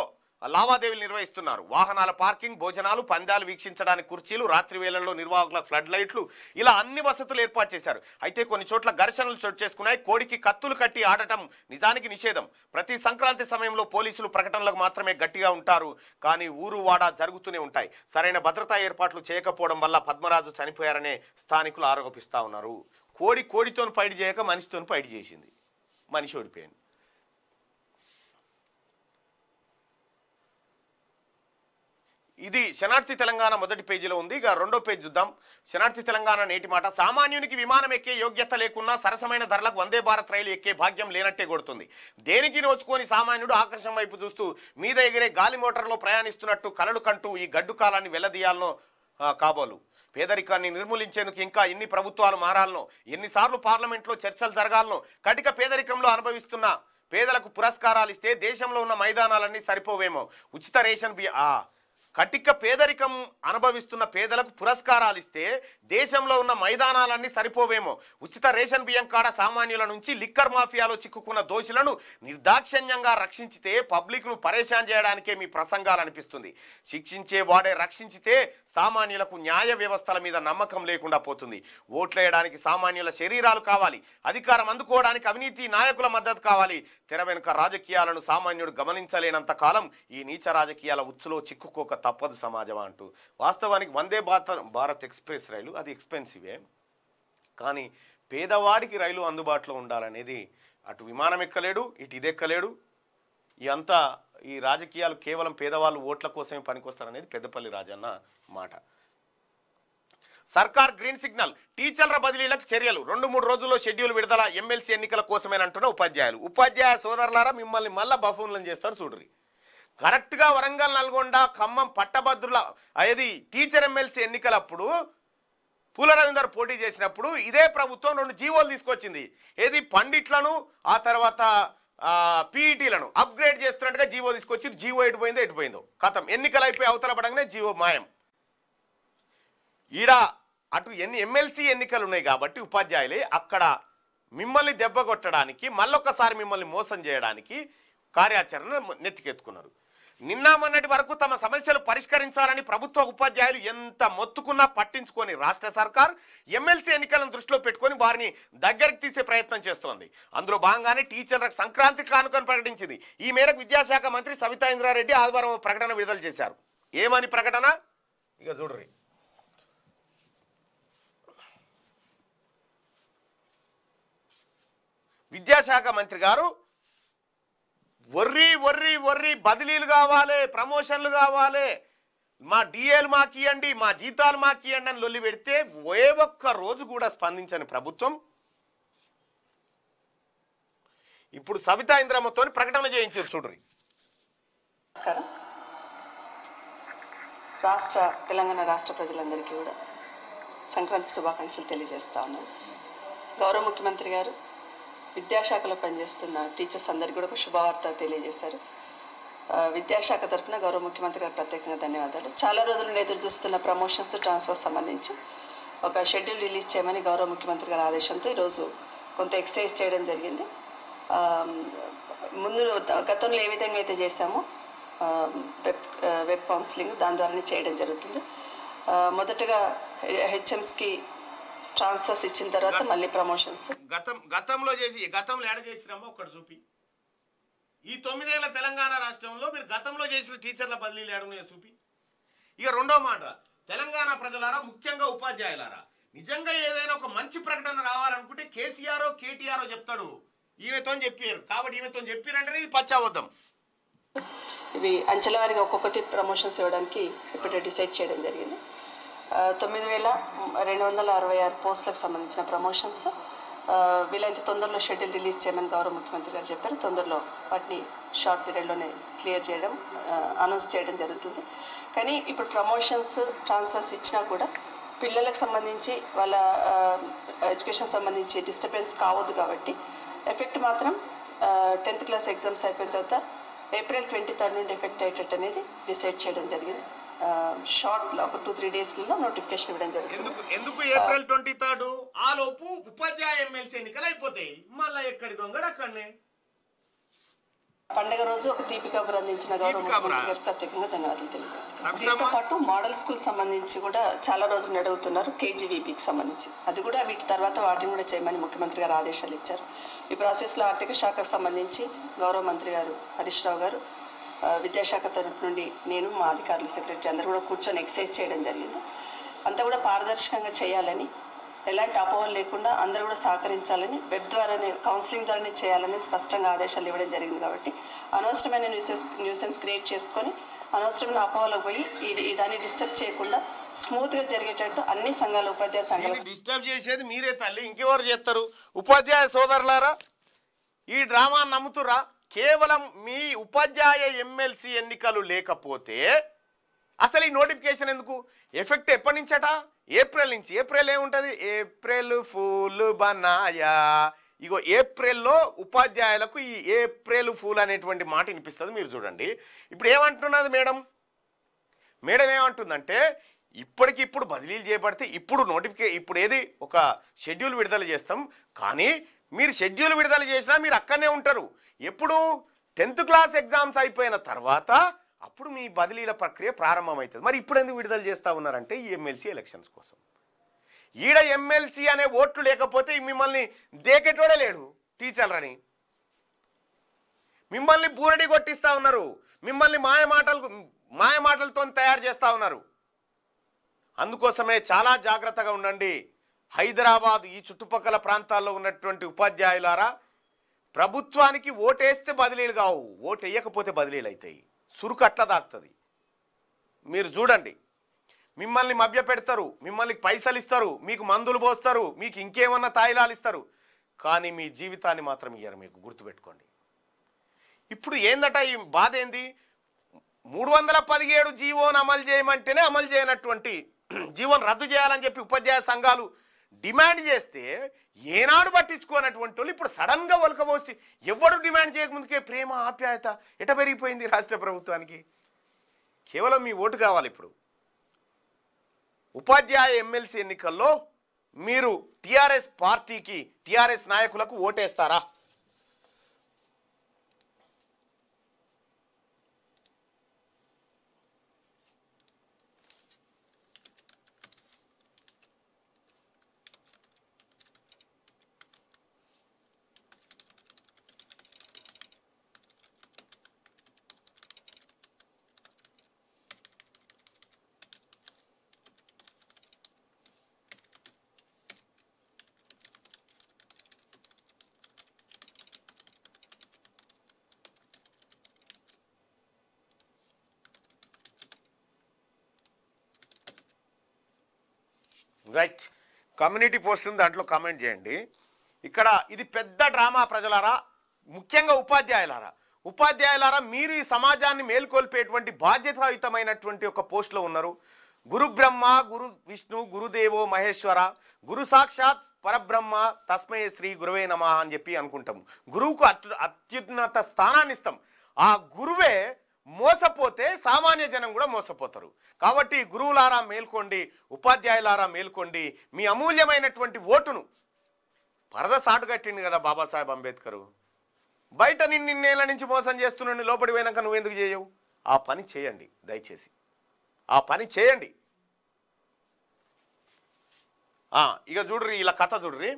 లావాదేవీలు నిర్వహిస్తున్నారు వాహనాల పార్కింగ్ భోజనాలు పందాలు వీక్షించడానికి కుర్చీలు రాత్రి వేళల్లో నిర్వాహకుల ఫ్లడ్ లైట్లు ఇలా అన్ని వసతులు ఏర్పాటు చేశారు అయితే కొన్ని చోట్ల ఘర్షణలు చోటు చేసుకున్నాయి కోడికి కత్తులు కట్టి ఆడటం నిజానికి నిషేధం ప్రతి సంక్రాంతి సమయంలో పోలీసులు ప్రకటనలకు మాత్రమే గట్టిగా ఉంటారు కానీ ఊరు వాడా జరుగుతూనే ఉంటాయి సరైన భద్రతా ఏర్పాట్లు చేయకపోవడం వల్ల పద్మరాజు చనిపోయారనే స్థానికులు ఆరోపిస్తా ఉన్నారు కోడి కోడితోని ఫైట్ చేయక మనిషితోని ఫైట్ చేసింది మనిషి ఓడిపోయింది ఇది శనార్థి తెలంగాణ మొదటి పేజీలో ఉంది ఇక రెండో పేజ్ చూద్దాం శనార్థి తెలంగాణ నేటి మాట సామాన్యునికి విమానం ఎక్కే యోగ్యత లేకున్నా సరసమైన ధరలకు వందే భారత్ రైలు ఎక్కే భాగ్యం లేనట్టే కొడుతుంది దేనికి నోచుకొని సామాన్యుడు ఆకర్షణ వైపు చూస్తూ మీద ఎగిరే గాలి మోటార్లో ప్రయాణిస్తున్నట్టు కలలు కంటూ ఈ గడ్డు కాలాన్ని వెల్లదీయాలనో కాబోలు పేదరికాన్ని నిర్మూలించేందుకు ఇంకా ఎన్ని ప్రభుత్వాలు మారాలనో ఎన్నిసార్లు పార్లమెంట్లో చర్చలు జరగాలనో కటిక పేదరికంలో అనుభవిస్తున్న పేదలకు పురస్కారాలు ఇస్తే దేశంలో ఉన్న మైదానాలన్నీ సరిపోవేమో ఉచిత రేషన్ బియ్య కటిక పేదరికం అనుభవిస్తున్న పేదలకు పురస్కారాలు ఇస్తే దేశంలో ఉన్న మైదానాలన్నీ సరిపోవేమో ఉచిత రేషన్ బియ్యం కాడ సామాన్యుల నుంచి లిక్కర్ మాఫియాలో చిక్కుకున్న దోషులను నిర్దాక్షిణ్యంగా రక్షించితే పబ్లిక్ను పరేషాన్ చేయడానికే మీ ప్రసంగాలు అనిపిస్తుంది శిక్షించే వాడే రక్షించితే సామాన్యులకు న్యాయ వ్యవస్థల మీద నమ్మకం లేకుండా పోతుంది ఓట్లేయడానికి సామాన్యుల శరీరాలు కావాలి అధికారం అందుకోవడానికి అవినీతి నాయకుల మద్దతు కావాలి తెర వెనుక రాజకీయాలను సామాన్యుడు గమనించలేనంత కాలం ఈ నీచ రాజకీయాల ఉచ్చులో చిక్కుకోక తప్పదు సమాజం అంటూ వాస్తవానికి వందే భారత భారత్ ఎక్స్ప్రెస్ రైలు అది ఎక్స్పెన్సివే కానీ పేదవాడికి రైలు అందుబాటులో ఉండాలనేది అటు విమానం ఎక్కలేడు ఇటు ఇది ఎక్కలేడు ఇదంతా ఈ రాజకీయాలు కేవలం పేదవాళ్ళు ఓట్ల కోసమే పనికొస్తారనేది పెద్దపల్లి రాజన్న మాట సర్కార్ గ్రీన్ సిగ్నల్ టీచర్ల బదిలీలకు చర్యలు రెండు మూడు రోజుల్లో షెడ్యూల్ విడుదల ఎమ్మెల్సీ ఎన్నికల కోసమేనంటున్న ఉపాధ్యాయులు ఉపాధ్యాయ సోదరులారా మిమ్మల్ని మళ్ళా బఫూన్లను చేస్తారు చూడరి కరెక్ట్గా వరంగల్ నల్గొండ ఖమ్మం పట్టభద్రుల అది టీచర్ ఎమ్మెల్సీ ఎన్నికలప్పుడు పూల రవీందర్ పోటీ చేసినప్పుడు ఇదే ప్రభుత్వం రెండు జీవోలు తీసుకొచ్చింది ఏది పండిట్లను ఆ తర్వాత పీఈటీలను అప్గ్రేడ్ చేస్తున్నట్టుగా జీవో తీసుకొచ్చి జీవో ఎటుపోయిందో ఎటుపోయిందో కథం ఎన్నికలు అయిపోయి అవతల పడంగానే జీవో మాయం ఈడ అటు ఎన్ని ఎమ్మెల్సీ ఎన్నికలు ఉన్నాయి కాబట్టి ఉపాధ్యాయులే అక్కడ మిమ్మల్ని దెబ్బ కొట్టడానికి మళ్ళొకసారి మిమ్మల్ని మోసం చేయడానికి కార్యాచరణ నెత్తికెత్తుకున్నారు నిన్న మొన్నటి వరకు తమ సమస్యలు పరిష్కరించాలని ప్రభుత్వ ఉపాధ్యాయులు ఎంత మొత్తుకున్నా పట్టించుకొని రాష్ట్ర సర్కార్ ఎమ్మెల్సీ ఎన్నికలను దృష్టిలో పెట్టుకొని వారిని దగ్గరికి తీసే ప్రయత్నం చేస్తోంది అందులో భాగంగానే టీచర్లకు సంక్రాంతి కానుకను ప్రకటించింది ఈ మేరకు విద్యాశాఖ మంత్రి సవితా ఇంద్రారెడ్డి ఆదివారం ప్రకటన విడుదల చేశారు ఏమని ప్రకటన ఇక చూడరి విద్యాశాఖ మంత్రి గారు వర్రి వర్రి వర్రి బదిలీలు కావాలి ప్రమోషన్లు కావాలి మా డిఏలు మాకు ఇవ్వండి మా జీతాలు మాకు ఇవ్వండి అని లొల్లి పెడితే ఏ ఒక్క రోజు కూడా స్పందించని ప్రభుత్వం ఇప్పుడు సబితా ఇంద్రమ్మతో ప్రకటన చేయించారు చూడరి నమస్కారం రాష్ట్ర తెలంగాణ రాష్ట్ర ప్రజలందరికీ కూడా సంక్రాంతి శుభాకాంక్షలు తెలియజేస్తా ఉన్నాను గౌరవ ముఖ్యమంత్రి గారు విద్యాశాఖలో పనిచేస్తున్న టీచర్స్ అందరికీ కూడా ఒక శుభవార్త తెలియజేశారు విద్యాశాఖ తరఫున గౌరవ ముఖ్యమంత్రి గారు ప్రత్యేకంగా ధన్యవాదాలు చాలా రోజుల నుండి ఎదురు చూస్తున్న ప్రమోషన్స్ ట్రాన్స్ఫర్ సంబంధించి ఒక షెడ్యూల్ రిలీజ్ చేయమని గౌరవ ముఖ్యమంత్రి గారి ఆదేశంతో ఈరోజు కొంత ఎక్సర్సైజ్ చేయడం జరిగింది ముందు గతంలో ఏ విధంగా అయితే చేశామో వెబ్ వెబ్ కౌన్సిలింగ్ దాని ద్వారానే చేయడం జరుగుతుంది మొదటగా హెచ్ఎంస్కి ట్రాన్స్ఫర్స్ ఇచ్చిన తర్వాత మళ్ళీ ప్రమోషన్స్ గతం గతంలో చేసి గతంలో చేసి చేసినామో ఒకటి చూపి ఈ తొమ్మిదేళ్ల తెలంగాణ రాష్ట్రంలో మీరు గతంలో చేసిన టీచర్ల బదిలీలు ఏడనే చూపి ఇక రెండో మాట తెలంగాణ ప్రజలారా ముఖ్యంగా ఉపాధ్యాయులారా నిజంగా ఏదైనా ఒక మంచి ప్రకటన రావాలనుకుంటే కేసీఆర్ కేటీఆర్ చెప్తాడు ఈమెతో చెప్పారు కాబట్టి ఈమెతో చెప్పారంటే ఇది పచ్చావద్దాం ఇవి అంచెల వారికి ఒక్కొక్కటి ప్రమోషన్స్ ఇవ్వడానికి ఇప్పుడు డిసైడ్ చేయడం జరిగింది తొమ్మిది వేల రెండు వందల అరవై ఆరు పోస్టులకు సంబంధించిన ప్రమోషన్స్ వీలైతే తొందరలో షెడ్యూల్ రిలీజ్ చేయమని గౌరవ ముఖ్యమంత్రి గారు చెప్పారు తొందరలో వాటిని షార్ట్ పీరియడ్లోనే క్లియర్ చేయడం అనౌన్స్ చేయడం జరుగుతుంది కానీ ఇప్పుడు ప్రమోషన్స్ ట్రాన్స్ఫర్స్ ఇచ్చినా కూడా పిల్లలకు సంబంధించి వాళ్ళ ఎడ్యుకేషన్ సంబంధించి డిస్టర్బెన్స్ కావద్దు కాబట్టి ఎఫెక్ట్ మాత్రం టెన్త్ క్లాస్ ఎగ్జామ్స్ అయిపోయిన తర్వాత ఏప్రిల్ ట్వంటీ థర్డ్ నుండి ఎఫెక్ట్ అయ్యేటట్టు అనేది డిసైడ్ చేయడం జరిగింది షార్ట్ లో ఒక టూ త్రీ డేస్ లో నోటిఫికేషన్ ఇవ్వడం జరిగింది ఎందుకు ఏప్రిల్ ట్వంటీ థర్డ్ ఆ లోపు ఉపాధ్యాయ ఎమ్మెల్సీ ఎన్నికలు అయిపోతాయి మళ్ళీ ఎక్కడి దొంగడు అక్కడనే పండగ రోజు ఒక తీపి కబురు అందించిన గౌరవ గారు ప్రత్యేకంగా ధన్యవాదాలు తెలియజేస్తాను దీంతో పాటు మోడల్ స్కూల్ సంబంధించి కూడా చాలా రోజులు అడుగుతున్నారు కేజీవీపీకి సంబంధించి అది కూడా వీటి తర్వాత వాటిని కూడా చేయమని ముఖ్యమంత్రి గారు ఆదేశాలు ఇచ్చారు ఈ ప్రాసెస్లో ఆర్థిక శాఖకు సంబంధించి గౌరవ మంత్రి గారు హరీష్ రావు గారు విద్యాశాఖ తరఫు నుండి నేను మా అధికారులు సెక్రటరీ అందరూ కూడా కూర్చొని ఎక్సైజ్ చేయడం జరిగింది అంతా కూడా పారదర్శకంగా చేయాలని ఎలాంటి అపోహలు లేకుండా అందరూ కూడా సహకరించాలని వెబ్ ద్వారానే కౌన్సిలింగ్ ద్వారానే చేయాలని స్పష్టంగా ఆదేశాలు ఇవ్వడం జరిగింది కాబట్టి అనవసరమైన న్యూసెన్స్ న్యూసెన్స్ క్రియేట్ చేసుకొని అనవసరమైన అపోహలకు పోయి ఈ దాన్ని డిస్టర్బ్ చేయకుండా స్మూత్గా జరిగేటట్టు అన్ని సంఘాల ఉపాధ్యాయ సంఘాలు డిస్టర్బ్ చేసేది మీరే తల్లి ఇంకెవరు చేస్తారు ఉపాధ్యాయ సోదరులారా ఈ డ్రామా నమ్ముతురా కేవలం మీ ఉపాధ్యాయ ఎమ్మెల్సీ ఎన్నికలు లేకపోతే అసలు ఈ నోటిఫికేషన్ ఎందుకు ఎఫెక్ట్ ఎప్పటి నుంచట ఏప్రిల్ నుంచి ఏప్రిల్ ఏముంటుంది ఏప్రిల్ ఫుల్ బనాయా ఇగో ఏప్రిల్లో ఉపాధ్యాయులకు ఈ ఏప్రిల్ ఫూల్ అనేటువంటి మాట వినిపిస్తుంది మీరు చూడండి ఇప్పుడు ఏమంటున్నది మేడం మేడం ఏమంటుందంటే ఇప్పటికిప్పుడు బదిలీలు చేయబడితే ఇప్పుడు నోటిఫికే ఇప్పుడు ఏది ఒక షెడ్యూల్ విడుదల చేస్తాం కానీ మీరు షెడ్యూల్ విడుదల చేసినా మీరు అక్కడనే ఉంటారు ఎప్పుడు టెన్త్ క్లాస్ ఎగ్జామ్స్ అయిపోయిన తర్వాత అప్పుడు మీ బదిలీల ప్రక్రియ ప్రారంభమవుతుంది మరి ఇప్పుడు ఎందుకు విడుదల చేస్తూ ఉన్నారంటే ఈ ఎమ్మెల్సీ ఎలక్షన్స్ కోసం ఈడ ఎమ్మెల్సీ అనే ఓట్లు లేకపోతే మిమ్మల్ని దేకెటోడే లేడు టీచర్లని మిమ్మల్ని బూరడి కొట్టిస్తూ ఉన్నారు మిమ్మల్ని మాయ మాయమాటలతో మాయ మాటలతో తయారు చేస్తూ ఉన్నారు అందుకోసమే చాలా జాగ్రత్తగా ఉండండి హైదరాబాద్ ఈ చుట్టుపక్కల ప్రాంతాల్లో ఉన్నటువంటి ఉపాధ్యాయులారా ప్రభుత్వానికి ఓటేస్తే బదిలీలు కావు ఓటు వేయకపోతే బదిలీలు అవుతాయి సురుకు అట్లా దాక్తుంది మీరు చూడండి మిమ్మల్ని మభ్య పెడతారు మిమ్మల్ని పైసలు ఇస్తారు మీకు మందులు పోస్తారు మీకు ఇంకేమన్నా తాయిలాలు ఇస్తారు కానీ మీ జీవితాన్ని మాత్రం ఇయ్యారు మీకు గుర్తుపెట్టుకోండి ఇప్పుడు ఏందట ఈ బాధ ఏంది మూడు వందల పదిహేడు జీవోను అమలు చేయమంటేనే అమలు చేయనటువంటి జీవోను రద్దు చేయాలని చెప్పి ఉపాధ్యాయ సంఘాలు డిమాండ్ చేస్తే ఏనాడు పట్టించుకోనటువంటి వాళ్ళు ఇప్పుడు సడన్గా ఒలకబోసి ఎవరు డిమాండ్ చేయకముందుకే ప్రేమ ఆప్యాయత ఎట పెరిగిపోయింది రాష్ట్ర ప్రభుత్వానికి కేవలం మీ ఓటు కావాలి ఇప్పుడు ఉపాధ్యాయ ఎమ్మెల్సీ ఎన్నికల్లో మీరు టీఆర్ఎస్ పార్టీకి టీఆర్ఎస్ నాయకులకు ఓటేస్తారా రైట్ కమ్యూనిటీ పోస్ట్ ఉంది దాంట్లో కామెంట్ చేయండి ఇక్కడ ఇది పెద్ద డ్రామా ప్రజలారా ముఖ్యంగా ఉపాధ్యాయులారా ఉపాధ్యాయులారా మీరు ఈ సమాజాన్ని మేల్కొల్పేటువంటి బాధ్యతాయుతమైనటువంటి ఒక పోస్ట్లో ఉన్నారు గురు బ్రహ్మ గురు విష్ణు గురుదేవో మహేశ్వర గురు సాక్షాత్ పరబ్రహ్మ తస్మయ శ్రీ గురువే నమ అని చెప్పి అనుకుంటాము గురువుకు అత్యున్నత స్థానాన్ని ఇస్తాం ఆ గురువే మోసపోతే సామాన్య జనం కూడా మోసపోతారు కాబట్టి గురువులారా మేల్కోండి ఉపాధ్యాయులారా మేల్కోండి మీ అమూల్యమైనటువంటి ఓటును పరద సాటుగట్టింది కదా బాబాసాహెబ్ అంబేద్కరు బయట నిన్నేళ్ల నుంచి మోసం చేస్తున్నాను లోపడి పోయినాక ఎందుకు చేయవు ఆ పని చేయండి దయచేసి ఆ పని చేయండి ఇక చూడ్రి ఇలా కథ చూడ్రి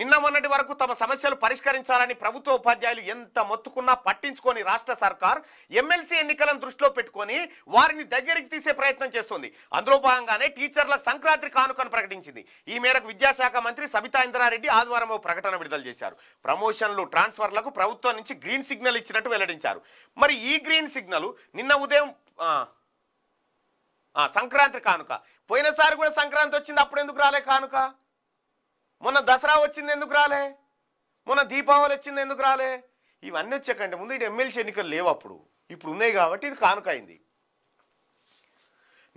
నిన్న మొన్నటి వరకు తమ సమస్యలు పరిష్కరించాలని ప్రభుత్వ ఉపాధ్యాయులు ఎంత మొత్తుకున్నా పట్టించుకొని రాష్ట్ర సర్కార్ ఎమ్మెల్సీ ఎన్నికలను దృష్టిలో పెట్టుకొని వారిని దగ్గరికి తీసే ప్రయత్నం చేస్తుంది అందులో భాగంగానే టీచర్ల సంక్రాంతి కానుకను ప్రకటించింది ఈ మేరకు విద్యాశాఖ మంత్రి సబితా ఇంద్రారెడ్డి ఆదివారం ప్రకటన విడుదల చేశారు ప్రమోషన్లు ట్రాన్స్ఫర్లకు ప్రభుత్వం నుంచి గ్రీన్ సిగ్నల్ ఇచ్చినట్టు వెల్లడించారు మరి ఈ గ్రీన్ సిగ్నల్ నిన్న ఉదయం సంక్రాంతి కానుక పోయినసారి కూడా సంక్రాంతి వచ్చింది అప్పుడు ఎందుకు రాలే కానుక మొన్న దసరా వచ్చింది ఎందుకు రాలే మొన్న దీపావళి వచ్చింది ఎందుకు రాలే ఇవన్నీ వచ్చాకంటే ముందు ఇటు ఎమ్మెల్సీ ఎన్నికలు లేవు అప్పుడు ఇప్పుడు ఉన్నాయి కాబట్టి ఇది కానుకైంది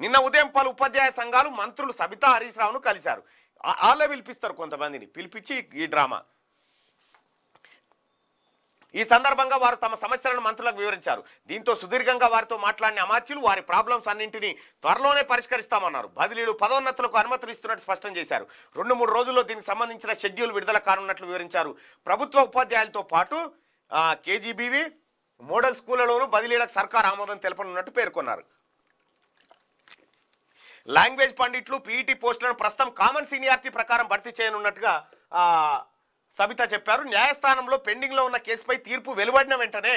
నిన్న ఉదయం పలు ఉపాధ్యాయ సంఘాలు మంత్రులు సబితా హరీష్ రావును కలిశారు వాళ్ళే పిలిపిస్తారు కొంతమందిని పిలిపించి ఈ డ్రామా ఈ సందర్భంగా వారు తమ సమస్యలను మంత్రులకు వివరించారు దీంతో సుదీర్ఘంగా వారితో మాట్లాడిన అమాత్యులు వారి ప్రాబ్లమ్స్ అన్నింటినీ త్వరలోనే పరిష్కరిస్తామన్నారు బదిలీలు పదోన్నతులకు అనుమతులు ఇస్తున్నట్టు స్పష్టం చేశారు రెండు మూడు రోజుల్లో దీనికి సంబంధించిన షెడ్యూల్ విడుదల కానున్నట్లు వివరించారు ప్రభుత్వ ఉపాధ్యాయులతో పాటు కేజీబీవి మోడల్ స్కూళ్లలోనూ బదిలీలకు సర్కార్ ఆమోదం తెలపనున్నట్టు పేర్కొన్నారు లాంగ్వేజ్ పండిట్లు పీఈటీ పోస్టులను ప్రస్తుతం కామన్ సీనియారిటీ ప్రకారం భర్తీ చేయనున్నట్టుగా సబిత చెప్పారు న్యాయస్థానంలో పెండింగ్లో ఉన్న కేసుపై తీర్పు వెలువడిన వెంటనే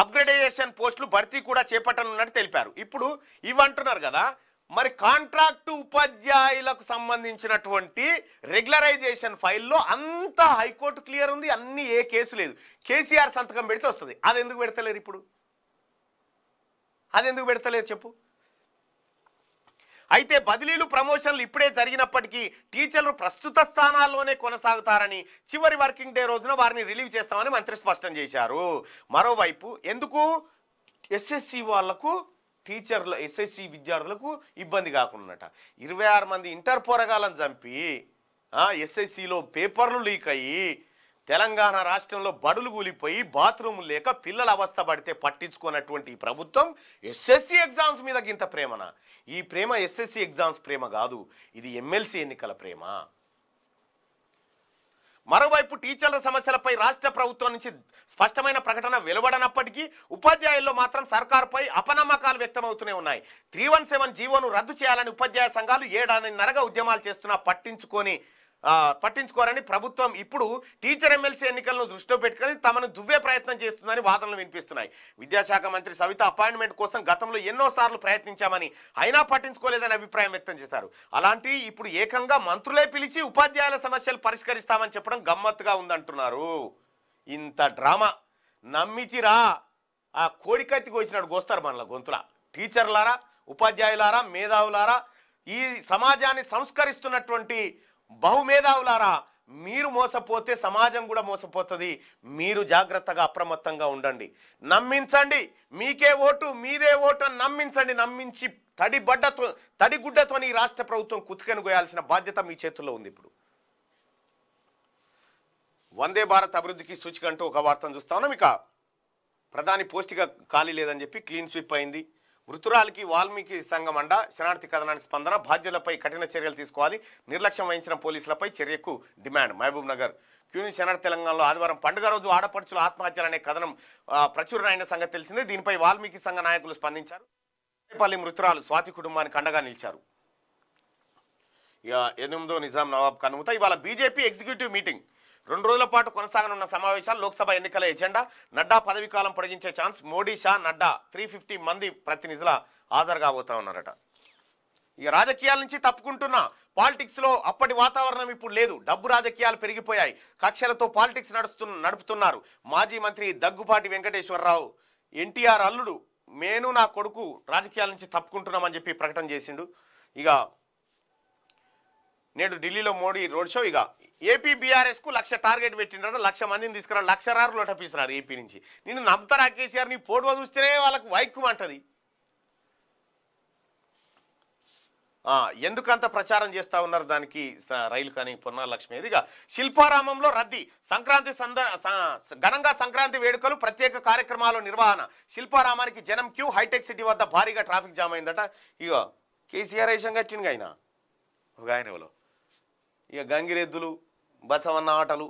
అప్గ్రేడేషన్ పోస్టులు భర్తీ కూడా చేపట్టనున్నట్టు తెలిపారు ఇప్పుడు ఇవంటున్నారు కదా మరి కాంట్రాక్టు ఉపాధ్యాయులకు సంబంధించినటువంటి రెగ్యులరైజేషన్ ఫైల్లో అంతా హైకోర్టు క్లియర్ ఉంది అన్ని ఏ కేసు లేదు కేసీఆర్ సంతకం పెడితే వస్తుంది అది ఎందుకు పెడతలేరు ఇప్పుడు అది ఎందుకు పెడతలేరు చెప్పు అయితే బదిలీలు ప్రమోషన్లు ఇప్పుడే జరిగినప్పటికీ టీచర్లు ప్రస్తుత స్థానాల్లోనే కొనసాగుతారని చివరి వర్కింగ్ డే రోజున వారిని రిలీవ్ చేస్తామని మంత్రి స్పష్టం చేశారు మరోవైపు ఎందుకు ఎస్ఎస్సి వాళ్లకు టీచర్లు ఎస్ఎస్సి విద్యార్థులకు ఇబ్బంది కాకుండా ఇరవై ఆరు మంది ఇంటర్ పోరగాలను చంపి ఎస్ఎస్సిలో పేపర్లు లీక్ అయ్యి తెలంగాణ రాష్ట్రంలో బడులు కూలిపోయి బాత్రూములు లేక పిల్లల అవస్థ పడితే పట్టించుకున్నటువంటి ఈ ప్రభుత్వం ఎస్ఎస్సి ఎగ్జామ్స్ మీద గింత ప్రేమన ఈ ప్రేమ ఎస్ఎస్సి ఎగ్జామ్స్ ప్రేమ కాదు ఇది ఎమ్మెల్సీ ఎన్నికల ప్రేమ మరోవైపు టీచర్ల సమస్యలపై రాష్ట్ర ప్రభుత్వం నుంచి స్పష్టమైన ప్రకటన వెలువడనప్పటికీ ఉపాధ్యాయుల్లో మాత్రం సర్కారుపై అపనమ్మకాలు వ్యక్తమవుతూనే ఉన్నాయి త్రీ వన్ సెవెన్ జీవోను రద్దు చేయాలని ఉపాధ్యాయ సంఘాలు ఏడాదిన్నరగా ఉద్యమాలు చేస్తున్నా పట్టించుకొని పట్టించుకోరని ప్రభుత్వం ఇప్పుడు టీచర్ ఎమ్మెల్సీ ఎన్నికలను దృష్టిలో పెట్టుకుని తమను దువ్వే ప్రయత్నం చేస్తుందని వాదనలు వినిపిస్తున్నాయి విద్యాశాఖ మంత్రి సవిత అపాయింట్మెంట్ కోసం గతంలో ఎన్నోసార్లు ప్రయత్నించామని అయినా పట్టించుకోలేదని అభిప్రాయం వ్యక్తం చేశారు అలాంటి ఇప్పుడు ఏకంగా మంత్రులే పిలిచి ఉపాధ్యాయుల సమస్యలు పరిష్కరిస్తామని చెప్పడం గమ్మత్తుగా ఉందంటున్నారు ఇంత డ్రామా నమ్మిచిరా ఆ కోడికత్తి కోసినాడు గోస్తారు మనల గొంతుల టీచర్లారా ఉపాధ్యాయులారా మేధావులారా ఈ సమాజాన్ని సంస్కరిస్తున్నటువంటి బహుమేధావులారా మీరు మోసపోతే సమాజం కూడా మోసపోతుంది మీరు జాగ్రత్తగా అప్రమత్తంగా ఉండండి నమ్మించండి మీకే ఓటు మీదే ఓటు అని నమ్మించండి నమ్మించి తడి బడ్డతో తడిగుడ్డతో ఈ రాష్ట్ర ప్రభుత్వం కుతికను గోయాల్సిన బాధ్యత మీ చేతుల్లో ఉంది ఇప్పుడు వందే భారత్ అభివృద్ధికి సూచిక అంటూ ఒక వార్తను చూస్తా ఉన్నాం ఇక ప్రధాని పోస్టిగా ఖాళీ లేదని చెప్పి క్లీన్ స్విప్ అయింది మృతురాలికి వాల్మీకి సంఘం అండ శరణార్థి కథనానికి స్పందన బాధ్యులపై కఠిన చర్యలు తీసుకోవాలి నిర్లక్ష్యం వహించిన పోలీసులపై చర్యకు డిమాండ్ మహబూబ్ నగర్ క్యూని శరణార్థి తెలంగాణలో ఆదివారం పండుగ రోజు ఆడపడుచుల ఆత్మహత్యలు అనే కథనం ప్రచురణ సంగతి తెలిసింది దీనిపై వాల్మీకి సంఘ నాయకులు స్పందించారు పల్లి మృతురాలు స్వాతి కుటుంబానికి అండగా నిలిచారు ఎనిమిదో నిజాం నవాబ్ కనుమత ఇవాళ బీజేపీ ఎగ్జిక్యూటివ్ మీటింగ్ రెండు రోజుల పాటు కొనసాగనున్న సమావేశాలు లోక్సభ ఎన్నికల ఎజెండా నడ్డా కాలం పొడిగించే chance Modi Shah Nadda three fifty మంది ప్రతినిధుల హాజరు కాబోతా ఉన్నారట ఇక రాజకీయాల నుంచి తప్పుకుంటున్న పాలిటిక్స్లో అప్పటి వాతావరణం ఇప్పుడు లేదు డబ్బు రాజకీయాలు పెరిగిపోయాయి కక్షలతో పాలిటిక్స్ నడుస్తు నడుపుతున్నారు మాజీ మంత్రి దగ్గుపాటి వెంకటేశ్వరరావు ఎన్టీఆర్ అల్లుడు నేను నా కొడుకు రాజకీయాల నుంచి తప్పుకుంటున్నామని చెప్పి ప్రకటన చేసిండు ఇక నేడు ఢిల్లీలో మోడీ రోడ్ షో ఇక ఏపీ బీఆర్ఎస్కు లక్ష టార్గెట్ పెట్టినాడు లక్ష మందిని తీసుకురాడు లక్ష రారు లోటపీసినారు ఏపీ నుంచి నేను నమ్ముతారా కేసీఆర్ నీ పోటువ చూస్తేనే వాళ్ళకు అంటది ఎందుకంత ప్రచారం చేస్తా ఉన్నారు దానికి రైలు కానీ పొన్నాల లక్ష్మి ఇదిగా శిల్పారామంలో రద్దీ సంక్రాంతి సంద ఘనంగా సంక్రాంతి వేడుకలు ప్రత్యేక కార్యక్రమాల నిర్వహణ శిల్పారామానికి జనం క్యూ హైటెక్ సిటీ వద్ద భారీగా ట్రాఫిక్ జామ్ అయిందట ఇక కేసీఆర్ ఏషంగా వచ్చింది ఆయన ఒక ఆయన ఇక గంగిరెద్దులు బసవన్న ఆటలు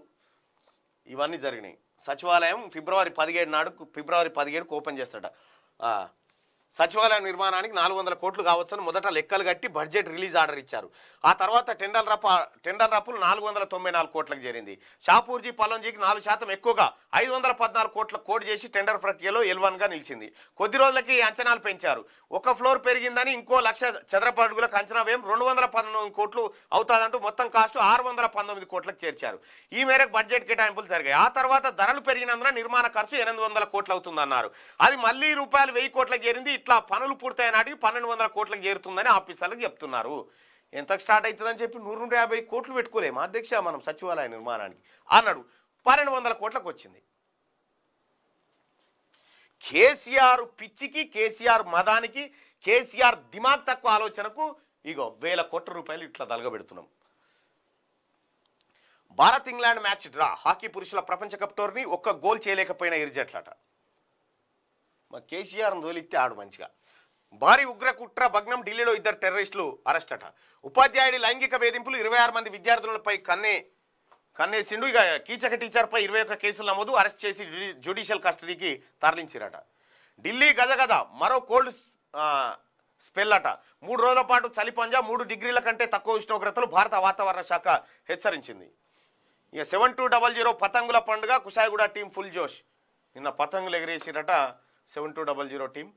ఇవన్నీ జరిగినాయి సచివాలయం ఫిబ్రవరి పదిహేడు నాడు ఫిబ్రవరి పదిహేడుకు ఓపెన్ చేస్తాడ సచివాలయ నిర్మాణానికి నాలుగు వందల కోట్లు కావచ్చని మొదట లెక్కలు కట్టి బడ్జెట్ రిలీజ్ ఆర్డర్ ఇచ్చారు ఆ తర్వాత టెండర్ రప్ప టెండర్ రప్పులు నాలుగు వందల తొంభై నాలుగు కోట్లకు చేరింది షాపూర్జీ పల్లంజీకి నాలుగు శాతం ఎక్కువగా ఐదు వందల పద్నాలుగు కోట్ల కోడ్ చేసి టెండర్ ప్రక్రియలో ఎల్వన్గా నిలిచింది కొద్ది రోజులకి అంచనాలు పెంచారు ఒక ఫ్లోర్ పెరిగిందని ఇంకో లక్ష చదరపు అంచనా వ్యయం రెండు వందల పంతొమ్మిది కోట్లు అవుతాదంటూ మొత్తం కాస్ట్ ఆరు వందల పంతొమ్మిది కోట్లకు చేర్చారు ఈ మేరకు బడ్జెట్ కేటాయింపులు జరిగాయి ఆ తర్వాత ధరలు పెరిగినందున నిర్మాణ ఖర్చు ఎనిమిది వందల కోట్లు అవుతుందన్నారు అది మళ్ళీ రూపాయలు వెయ్యి కోట్లకు చేరింది ఇట్లా పనులు పూర్తయిన నాటికి పన్నెండు వందల కోట్లకు చేరుతుందని ఆఫీసర్లకు చెప్తున్నారు ఎంతకు స్టార్ట్ అవుతుందని చెప్పి నూరు నూట యాభై కోట్లు పెట్టుకోలేము అధ్యక్ష మనం సచివాలయ నిర్మాణానికి అన్నాడు పన్నెండు వందల కోట్లకు వచ్చింది కేసీఆర్ పిచ్చికి కేసీఆర్ మదానికి కేసీఆర్ దిమాగ్ తక్కువ ఆలోచనకు ఇగో వేల కోట్ల రూపాయలు ఇట్లా తలగబెడుతున్నాం Bharat England match draw hockey పురుషుల ప్రపంచ కప్ టోర్నీ ఒక్క గోల్ చేయలేకపోయిన ఇరు జట్లట మా కేసీఆర్ని తోలిస్తే ఆడు మంచిగా భారీ ఉగ్ర కుట్ర భగ్నం ఢిల్లీలో ఇద్దరు టెర్రరిస్టులు అరెస్ట్ అట ఉపాధ్యాయుడి లైంగిక వేధింపులు ఇరవై ఆరు మంది విద్యార్థులపై కన్నే కన్నేసిండు ఇక కీచక టీచర్పై ఇరవై ఒక్క కేసులు నమోదు అరెస్ట్ చేసి జ్యుడిషియల్ కస్టడీకి తరలించారట ఢిల్లీ గజగద మరో కోల్డ్ స్పెల్ అట మూడు రోజుల పాటు చలి పంజా మూడు డిగ్రీల కంటే తక్కువ ఉష్ణోగ్రతలు భారత వాతావరణ శాఖ హెచ్చరించింది ఇక సెవెన్ టూ డబల్ జీరో పతంగుల పండుగ కుషాయిగూడ టీం ఫుల్ జోష్ నిన్న పతంగులు ఎగిరేసిరట seven two double zero team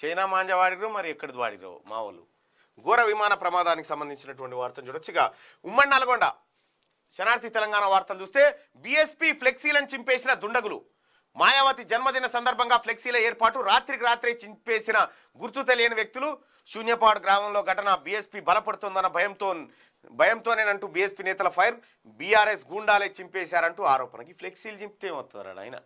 China మాంజా వాడిగరు మరి ఎక్కడిది వాడిగరు మా వాళ్ళు ఘోర విమాన ప్రమాదానికి సంబంధించినటువంటి వార్తను చూడొచ్చు ఇక ఉమ్మడి నల్గొండ శనార్థి తెలంగాణ వార్తలు చూస్తే బీఎస్పీ ఫ్లెక్సీలను చింపేసిన దుండగులు మాయావతి జన్మదిన సందర్భంగా ఫ్లెక్సీల ఏర్పాటు రాత్రికి రాత్రి చింపేసిన గుర్తు తెలియని వ్యక్తులు శూన్యపాడు గ్రామంలో ఘటన బీఎస్పీ బలపడుతుందన్న భయంతో భయంతోనేనంటూ బీఎస్పీ నేతల ఫైర్ బీఆర్ఎస్ గూండాలే చింపేశారంటూ ఆరోపణకి ఫ్లెక్సీలు చింపితే ఏమవుతారా ఆయన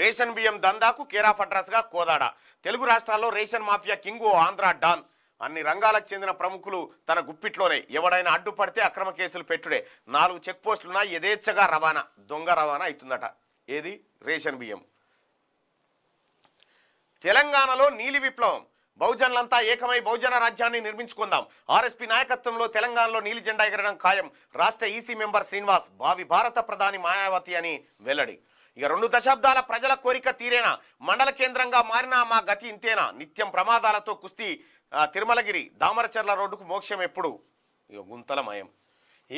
రేషన్ బియ్యం దందాకు కేరాఫ్ అడ్రస్గా కోదాడ తెలుగు రాష్ట్రాల్లో రేషన్ మాఫియా ఓ ఆంధ్ర డాన్ అన్ని రంగాలకు చెందిన ప్రముఖులు తన గుప్పిట్లోనే ఎవడైనా అడ్డుపడితే అక్రమ కేసులు పెట్టుడే నాలుగు చెక్ పోస్టులున్నా యథేచ్ఛగా రవాణా దొంగ రవాణా అవుతుందట ఏది రేషన్ బియ్యం తెలంగాణలో నీలి విప్లవం బహుజన్లంతా ఏకమై బహుజన రాజ్యాన్ని నిర్మించుకుందాం ఆర్ఎస్పీ నాయకత్వంలో తెలంగాణలో నీలి జెండా ఎగరడం ఖాయం రాష్ట్ర ఈసీ మెంబర్ శ్రీనివాస్ భావి భారత ప్రధాని మాయావతి అని వెల్లడి ఇక రెండు దశాబ్దాల ప్రజల కోరిక తీరేనా మండల కేంద్రంగా మారిన మా గతి ఇంతేనా నిత్యం ప్రమాదాలతో కుస్తీ తిరుమలగిరి దామరచర్ల రోడ్డుకు మోక్షం ఎప్పుడు ఇక గుంతలమయం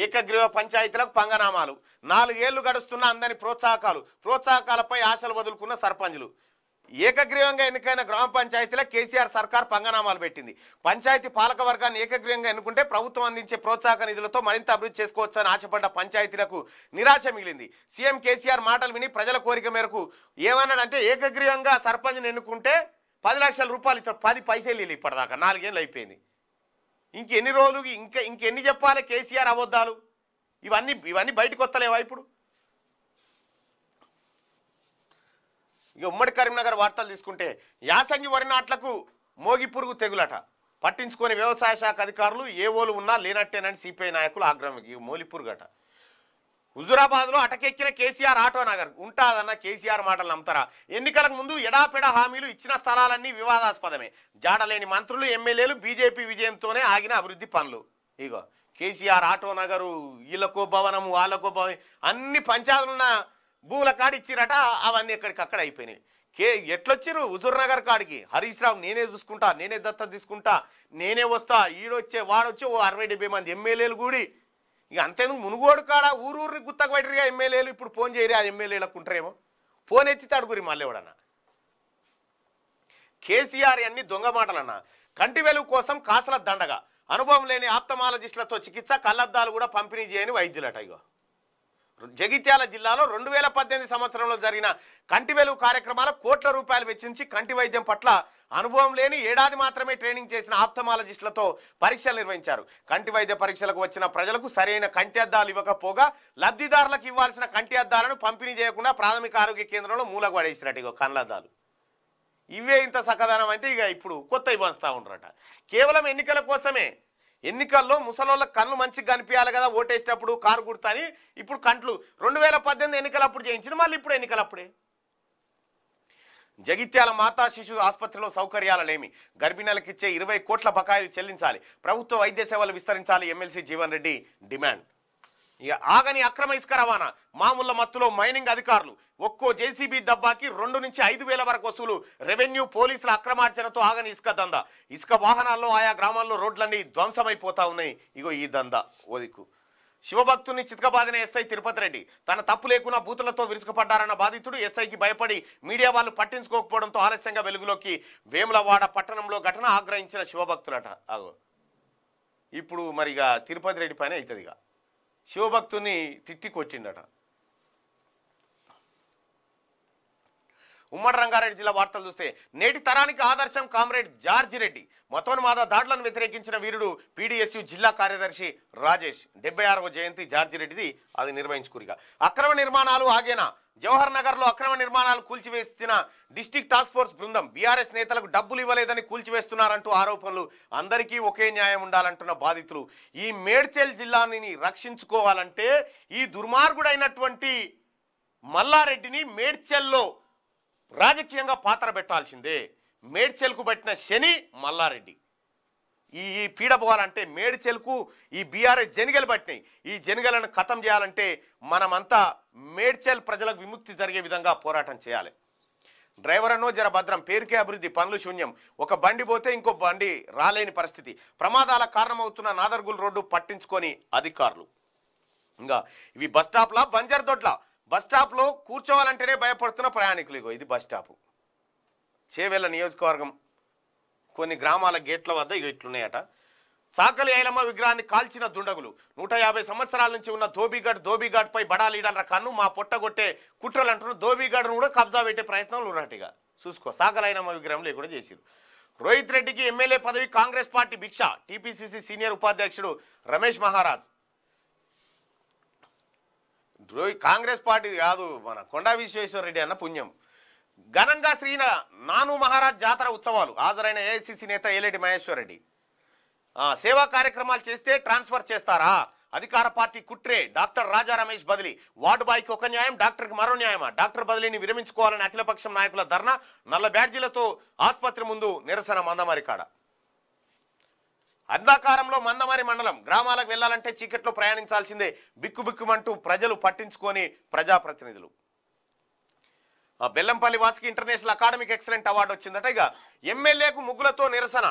ఏకగ్రీవ పంచాయతీలకు పంగనామాలు నాలుగేళ్లు గడుస్తున్న అందరి ప్రోత్సాహకాలు ప్రోత్సాహకాలపై ఆశలు వదులుకున్న సర్పంచులు ఏకగ్రీవంగా ఎన్నికైన గ్రామ పంచాయతీలో కేసీఆర్ సర్కార్ పంగనామాలు పెట్టింది పంచాయతీ పాలక వర్గాన్ని ఏకగ్రీవంగా ఎన్నుకుంటే ప్రభుత్వం అందించే ప్రోత్సాహక నిధులతో మరింత అభివృద్ధి చేసుకోవచ్చని ఆశపడ్డ పంచాయతీలకు నిరాశ మిగిలింది సీఎం కేసీఆర్ మాటలు విని ప్రజల కోరిక మేరకు ఏమన్నాడంటే ఏకగ్రీవంగా సర్పంచ్ని ఎన్నుకుంటే పది లక్షల రూపాయలు ఇతడు పది పైసలు వెళ్ళి ఇప్పటిదాకా నాలుగేళ్ళు అయిపోయింది ఇంకెన్ని రోజులు ఇంకా ఇంకెన్ని చెప్పాలి కేసీఆర్ అబద్ధాలు ఇవన్నీ ఇవన్నీ బయటకు వస్తలేవా ఇప్పుడు ఇక ఉమ్మడి కరీంనగర్ వార్తలు తీసుకుంటే యాసంగి వరి నాట్లకు మోగి పురుగు తెగులట పట్టించుకొని వ్యవసాయ శాఖ అధికారులు ఏ ఓలు ఉన్నా లేనట్టేనని సిపిఐ నాయకులు ఆగ్రహం ఇక మోలిపురుగట హుజురాబాద్లో అటకెక్కిన కేసీఆర్ ఆటో నగర్ ఉంటాదన్న కేసీఆర్ మాటలు నమ్ముతారా ఎన్నికలకు ముందు ఎడాపెడ హామీలు ఇచ్చిన స్థలాలన్నీ వివాదాస్పదమే జాడలేని మంత్రులు ఎమ్మెల్యేలు బీజేపీ విజయంతోనే ఆగిన అభివృద్ధి పనులు ఇగో కేసీఆర్ ఆటో నగరు ఇళ్ళకో భవనము వాళ్ళకో భవనం అన్ని పంచాయతీలున్న భూముల కాడిచ్చిరట అవన్నీ ఎక్కడికి అక్కడ అయిపోయినాయి కే ఎట్లొచ్చిరు హుజూర్నగర్ కాడికి హరీష్ రావు నేనే చూసుకుంటా నేనే దత్త తీసుకుంటా నేనే వస్తా ఈడొచ్చే వాడొచ్చి ఓ అరవై డెబ్బై మంది ఎమ్మెల్యేలు కూడి ఇక అంతేందుకు మునుగోడు కాడ ఊరిని గుత్తకు పెట్టిరిగా ఎమ్మెల్యేలు ఇప్పుడు ఫోన్ చేయరు ఆ ఎమ్మెల్యేలకు ఉంటారేమో ఫోన్ ఎత్తి తడుగురి మళ్ళీ ఎవడన్నా కేసీఆర్ అన్ని దొంగ మాటలన్న కంటి వెలుగు కోసం కాసల దండగా అనుభవం లేని ఆప్తమాలజిస్టులతో చికిత్స కళ్ళద్దాలు కూడా పంపిణీ చేయని వైద్యులట ఇగో జగిత్యాల జిల్లాలో రెండు వేల పద్దెనిమిది సంవత్సరంలో జరిగిన కంటి వెలుగు కార్యక్రమాలు కోట్ల రూపాయలు వెచ్చించి కంటి వైద్యం పట్ల అనుభవం లేని ఏడాది మాత్రమే ట్రైనింగ్ చేసిన ఆప్తమాలజిస్టులతో పరీక్షలు నిర్వహించారు కంటి వైద్య పరీక్షలకు వచ్చిన ప్రజలకు సరైన కంటి అద్దాలు ఇవ్వకపోగా లబ్ధిదారులకు ఇవ్వాల్సిన కంటి అద్దాలను పంపిణీ చేయకుండా ప్రాథమిక ఆరోగ్య కేంద్రంలో మూలకు పడేసినట్టు ఇగో ఇవే ఇంత సకదనం అంటే ఇక ఇప్పుడు కొత్త ఇవ్వస్తా ఉంటారట కేవలం ఎన్నికల కోసమే ఎన్నికల్లో ముసలోళ్ళ కళ్ళు మంచిగా కనిపించాలి కదా ఓటేసేటప్పుడు కారు కుడతాని ఇప్పుడు కంట్లు రెండు వేల పద్దెనిమిది ఎన్నికలప్పుడు చేయించిన మళ్ళీ ఇప్పుడు ఎన్నికలప్పుడే జగిత్యాల మాతా శిశు ఆసుపత్రిలో సౌకర్యాలనేమి గర్భిణీలకు ఇచ్చే ఇరవై కోట్ల బకాయిలు చెల్లించాలి ప్రభుత్వ వైద్య సేవలు విస్తరించాలి ఎమ్మెల్సీ జీవన్ రెడ్డి డిమాండ్ ఆగని అక్రమ ఇసుక రవాణా మామూల మత్తులో మైనింగ్ అధికారులు ఒక్కో జేసీబీ దబ్బాకి రెండు నుంచి ఐదు వేల వరకు వసూలు రెవెన్యూ పోలీసుల అక్రమార్జనతో ఆగని ఇసుక దందా ఇసుక వాహనాల్లో ఆయా గ్రామాల్లో రోడ్లన్నీ ధ్వంసమైపోతా ఉన్నాయి ఇగో ఈ దందా ఓదికు శివభక్తుని చితకబాదిన ఎస్ఐ తిరుపతి రెడ్డి తన తప్పు లేకున్నా బూతులతో విరుచుకుపడ్డారన్న బాధితుడు ఎస్ఐకి భయపడి మీడియా వాళ్ళు పట్టించుకోకపోవడంతో ఆలస్యంగా వెలుగులోకి వేములవాడ పట్టణంలో ఘటన ఆగ్రహించిన శివభక్తులట ఇప్పుడు మరిగా తిరుపతి రెడ్డి పైన అవుతుంది శివభక్తుని తిట్టి కొట్టిండట ఉమ్మడి రంగారెడ్డి జిల్లా వార్తలు చూస్తే నేటి తరానికి ఆదర్శం కామ్రేడ్ జార్జి రెడ్డి మతోన్మాద దాడులను వ్యతిరేకించిన వీరుడు పీడిఎస్యు జిల్లా కార్యదర్శి రాజేష్ డెబ్బై ఆరవ జయంతి జార్జి రెడ్డిది అది నిర్వహించుకురిగా అక్రమ నిర్మాణాలు ఆగేనా జవహర్ నగర్లో అక్రమ నిర్మాణాలు కూల్చివేసిన డిస్టిక్ టాస్క్ ఫోర్స్ బృందం బీఆర్ఎస్ నేతలకు డబ్బులు ఇవ్వలేదని కూల్చివేస్తున్నారంటూ ఆరోపణలు అందరికీ ఒకే న్యాయం ఉండాలంటున్న బాధితులు ఈ మేడ్చల్ జిల్లాని రక్షించుకోవాలంటే ఈ దుర్మార్గుడైనటువంటి మల్లారెడ్డిని మేడ్చెల్లో రాజకీయంగా పాత్ర పెట్టాల్సిందే మేడ్చెలకు పట్టిన శని మల్లారెడ్డి ఈ ఈ పీడపోవాలంటే మేడ్చెలకు ఈ బీఆర్ఎస్ జనిగలు పట్టినాయి ఈ జనిగలను ఖతం చేయాలంటే మనమంతా మేడ్చెల్ ప్రజలకు విముక్తి జరిగే విధంగా పోరాటం చేయాలి డ్రైవర్ అనో జర భద్రం పేరుకే అభివృద్ధి పనులు శూన్యం ఒక బండి పోతే ఇంకో బండి రాలేని పరిస్థితి ప్రమాదాల కారణమవుతున్న నాదర్గుల్ రోడ్డు పట్టించుకొని అధికారులు ఇంకా ఇవి బస్ స్టాప్లా బంజర్ దొడ్లా బస్ స్టాప్లో కూర్చోవాలంటేనే భయపడుతున్న ప్రయాణికులు ఇగో ఇది బస్ స్టాప్ చేవెళ్ళ నియోజకవర్గం కొన్ని గ్రామాల గేట్ల వద్ద ఇగో ఇట్లున్నాయట సాకలి ఐలమ్మ విగ్రహాన్ని కాల్చిన దుండగులు నూట యాభై సంవత్సరాల నుంచి ఉన్న ధోబీగఢ్ ధోబీఘడ్పై బడా లీడర్ల కన్ను మా పొట్టగొట్టే కుట్రలు అంటున్న ధోబీగఢ్ను కూడా కబ్జా పెట్టే ప్రయత్నాలు ఉన్నట్టుగా చూసుకో సాకలి ఐలమ్మ విగ్రహం లేకుండా చేసిరు రోహిత్ రెడ్డికి ఎమ్మెల్యే పదవి కాంగ్రెస్ పార్టీ భిక్ష టీపీసీసీ సీనియర్ ఉపాధ్యక్షుడు రమేష్ మహారాజ్ ద్రోహి కాంగ్రెస్ పార్టీ కాదు మన కొండా విశ్వేశ్వర రెడ్డి అన్న పుణ్యం ఘనంగా శ్రీన నాను మహారాజ్ జాతర ఉత్సవాలు హాజరైన ఏఐసిసి నేత ఏలేటి మహేశ్వరరెడ్డి సేవా కార్యక్రమాలు చేస్తే ట్రాన్స్ఫర్ చేస్తారా అధికార పార్టీ కుట్రే డాక్టర్ రాజా రమేష్ బదిలీ వార్డు బాయ్కి ఒక న్యాయం డాక్టర్కి మరో న్యాయమా డాక్టర్ బదిలీని విరమించుకోవాలని అఖిలపక్షం నాయకుల ధర్నా నల్ల బ్యాడ్జీలతో ఆసుపత్రి ముందు నిరసన మందమరికాడ అంధకారంలో మందమరి మండలం గ్రామాలకు వెళ్లాలంటే చీకట్లో ప్రయాణించాల్సిందే బిక్కుబిక్కుమంటూ ప్రజలు పట్టించుకొని ప్రజాప్రతినిధులు బెల్లంపల్లి వాసుకి ఇంటర్నేషనల్ అకాడమిక్ ఎక్సలెంట్ అవార్డు వచ్చిందట ఇక ఎమ్మెల్యేకు ముగ్గులతో నిరసన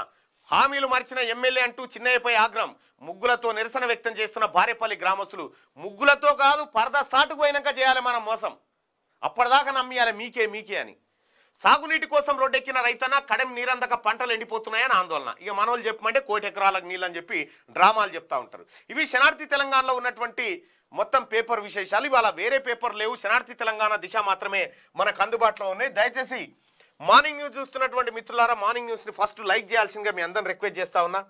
హామీలు మరిచిన ఎమ్మెల్యే అంటూ చిన్నయ్యపై ఆగ్రహం ముగ్గులతో నిరసన వ్యక్తం చేస్తున్న భార్యపల్లి గ్రామస్తులు ముగ్గులతో కాదు పరదా సాటుకు పోయినాక చేయాలి మనం మోసం అప్పటిదాకా నమ్మియాలి మీకే మీకే అని సాగునీటి కోసం రోడ్డెక్కిన రైతన్న కడెం నీరందక పంటలు ఎండిపోతున్నాయని ఆందోళన ఇక మనోళ్ళు చెప్పమంటే కోటి ఎకరాలకు నీళ్ళు అని చెప్పి డ్రామాలు చెప్తా ఉంటారు ఇవి శనార్థి తెలంగాణలో ఉన్నటువంటి మొత్తం పేపర్ విశేషాలు ఇవాళ వేరే పేపర్ లేవు శనార్థి తెలంగాణ దిశ మాత్రమే మనకు అందుబాటులో ఉన్నాయి దయచేసి మార్నింగ్ న్యూస్ చూస్తున్నటువంటి మిత్రులారా మార్నింగ్ న్యూస్ని ఫస్ట్ లైక్ చేయాల్సిందిగా మీ అందరిని రిక్వెస్ట్ చేస్తా ఉన్నా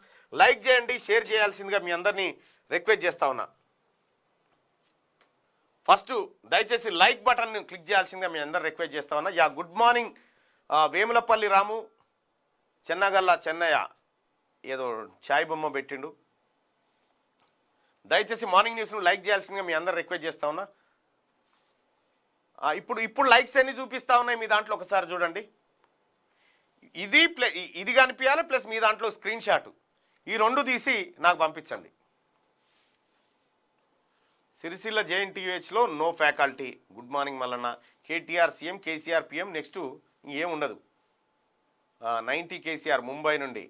లైక్ చేయండి షేర్ చేయాల్సిందిగా మీ అందరినీ రిక్వెస్ట్ చేస్తా ఉన్నా ఫస్ట్ దయచేసి లైక్ బటన్ క్లిక్ చేయాల్సిందిగా మీ అందరు రిక్వెస్ట్ చేస్తా ఉన్నా yeah good morning Vemulapalli Ramu చెన్నగల్ల చెన్నయ్య ఏదో ఛాయ్ బొమ్మ పెట్టిండు దయచేసి మార్నింగ్ న్యూస్ను లైక్ చేయాల్సిందిగా మీ అందరు రిక్వెస్ట్ చేస్తా ఉన్నా ఇప్పుడు ఇప్పుడు లైక్స్ అన్ని చూపిస్తా ఉన్నాయి మీ దాంట్లో ఒకసారి చూడండి ఇది ప్లస్ ఇది కనిపించాలి ప్లస్ మీ దాంట్లో స్క్రీన్ షాట్ ఈ రెండు తీసి నాకు పంపించండి సిరిసిల్ల జేఎన్టీయూహెచ్లో no faculty good morning Mallanna KTR CM KCR PM next ఇంకేం ఉండదు నైంటీ కేసీఆర్ ముంబై నుండి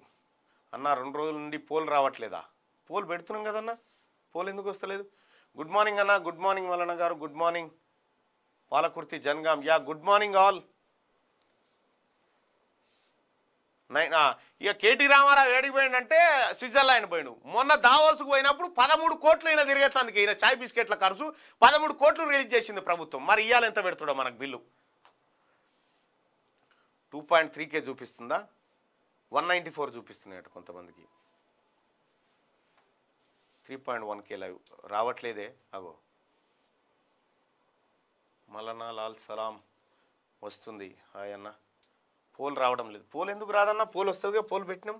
అన్న రెండు రోజుల నుండి పోల్ రావట్లేదా పోల్ పెడుతున్నాం కదన్న పోల్ ఎందుకు వస్తలేదు గుడ్ మార్నింగ్ అన్న good morning Mallanna garu good morning Palakurthi Jangaon yeah good morning all ఇక కేటీ రామారావు ఏడికి పోయిండంటే స్విట్జర్లాండ్ పోయిండు మొన్న దావోసుకు పోయినప్పుడు పదమూడు కోట్లు అయినా తిరిగేస్తానికి ఈయన చాయ్ బిస్కెట్ల ఖర్చు పదమూడు కోట్లు రిలీజ్ చేసింది ప్రభుత్వం మరి ఇవాళ ఎంత పెడుతుడో మనకు బిల్లు టూ పాయింట్ త్రీకే చూపిస్తుందా వన్ నైంటీ ఫోర్ చూపిస్తున్నాయట కొంతమందికి త్రీ పాయింట్ వన్కే లైవ్ రావట్లేదే అగో మలనా లాల్ సలాం వస్తుంది హాయ్ అన్నా పోల్ రావడం లేదు పోల్ ఎందుకు రాదన్నా పోల్ వస్తుందిగా పోల్ పెట్టినాం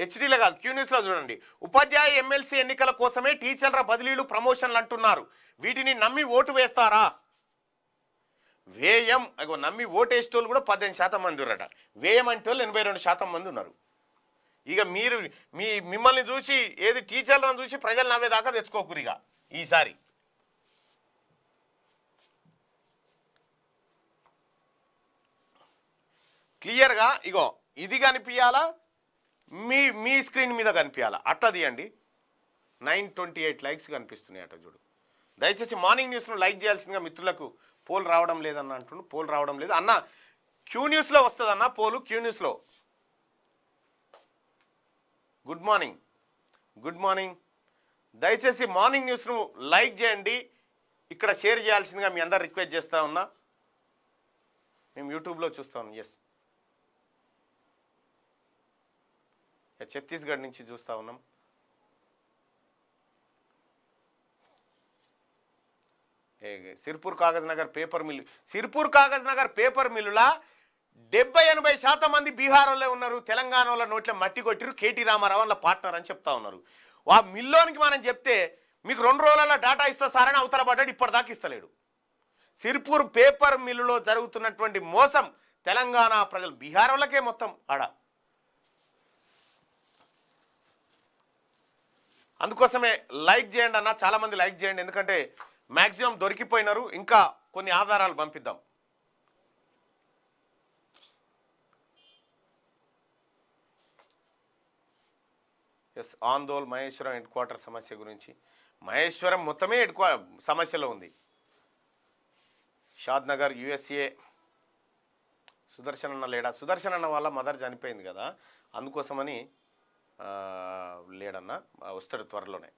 హెచ్డీలో కాదు క్యూ న్యూస్లో చూడండి ఉపాధ్యాయ ఎమ్మెల్సీ ఎన్నికల కోసమే టీచర్ల బదిలీలు ప్రమోషన్లు అంటున్నారు వీటిని నమ్మి ఓటు వేస్తారా వ్యయం అగో నమ్మి ఓటు వేసేటోళ్ళు కూడా పద్దెనిమిది శాతం మంది ఉన్నారట వేయం అంటే వాళ్ళు ఎనభై రెండు శాతం మంది ఉన్నారు ఇక మీరు మీ మిమ్మల్ని చూసి ఏది టీచర్లను చూసి ప్రజలు నవ్వేదాకా తెచ్చుకోకురిగా ఈసారి క్లియర్గా ఇగో ఇది కనిపించాలా మీ మీ స్క్రీన్ మీద కనిపించాలా అట్లా తీయండి నైన్ ట్వంటీ ఎయిట్ లైక్స్ కనిపిస్తున్నాయి అట చూడు దయచేసి మార్నింగ్ న్యూస్ను లైక్ చేయాల్సిందిగా మిత్రులకు పోల్ రావడం లేదన్న అంటుండు పోల్ రావడం లేదు అన్న క్యూ న్యూస్లో అన్న పోలు క్యూ న్యూస్లో గుడ్ మార్నింగ్ గుడ్ మార్నింగ్ దయచేసి మార్నింగ్ న్యూస్ను లైక్ చేయండి ఇక్కడ షేర్ చేయాల్సిందిగా మీ అందరు రిక్వెస్ట్ చేస్తూ ఉన్నా మేము యూట్యూబ్లో చూస్తాను ఎస్ ఛత్తీస్గఢ్ నుంచి చూస్తూ ఉన్నాం Sirpur Kagaz Nagar paper mill Sirpur Kagaz Nagar paper మిల్లులా డెబ్బై ఎనభై శాతం మంది వాళ్ళే ఉన్నారు తెలంగాణ వాళ్ళ నోట్లో మట్టి కొట్టిరు కేటీ రామారావు వాళ్ళ పార్ట్నర్ అని చెప్తా ఉన్నారు ఆ మిల్లోనికి మనం చెప్తే మీకు రెండు రోజులలో డాటా ఇస్తా సారని అవతల పడ్డాడు ఇప్పటిదాకా ఇస్తలేడు సిర్పూర్ పేపర్ మిల్లులో జరుగుతున్నటువంటి మోసం తెలంగాణ ప్రజలు బీహార్ వాళ్ళకే మొత్తం ఆడ అందుకోసమే లైక్ చేయండి అన్న చాలామంది లైక్ చేయండి ఎందుకంటే మ్యాక్సిమం దొరికిపోయినారు ఇంకా కొన్ని ఆధారాలు పంపిద్దాం yes Andole Maheshwaram head quarter సమస్య గురించి మహేశ్వరం మొత్తమే హెడ్ క్వార్ సమస్యలో ఉంది షాద్ నగర్ యుఎస్ఏ సుదర్శన్ అన్న లేడా సుదర్శన్ అన్న వాళ్ళ మదర్ చనిపోయింది కదా అందుకోసమని లేడన్నా వస్తాడు త్వరలోనే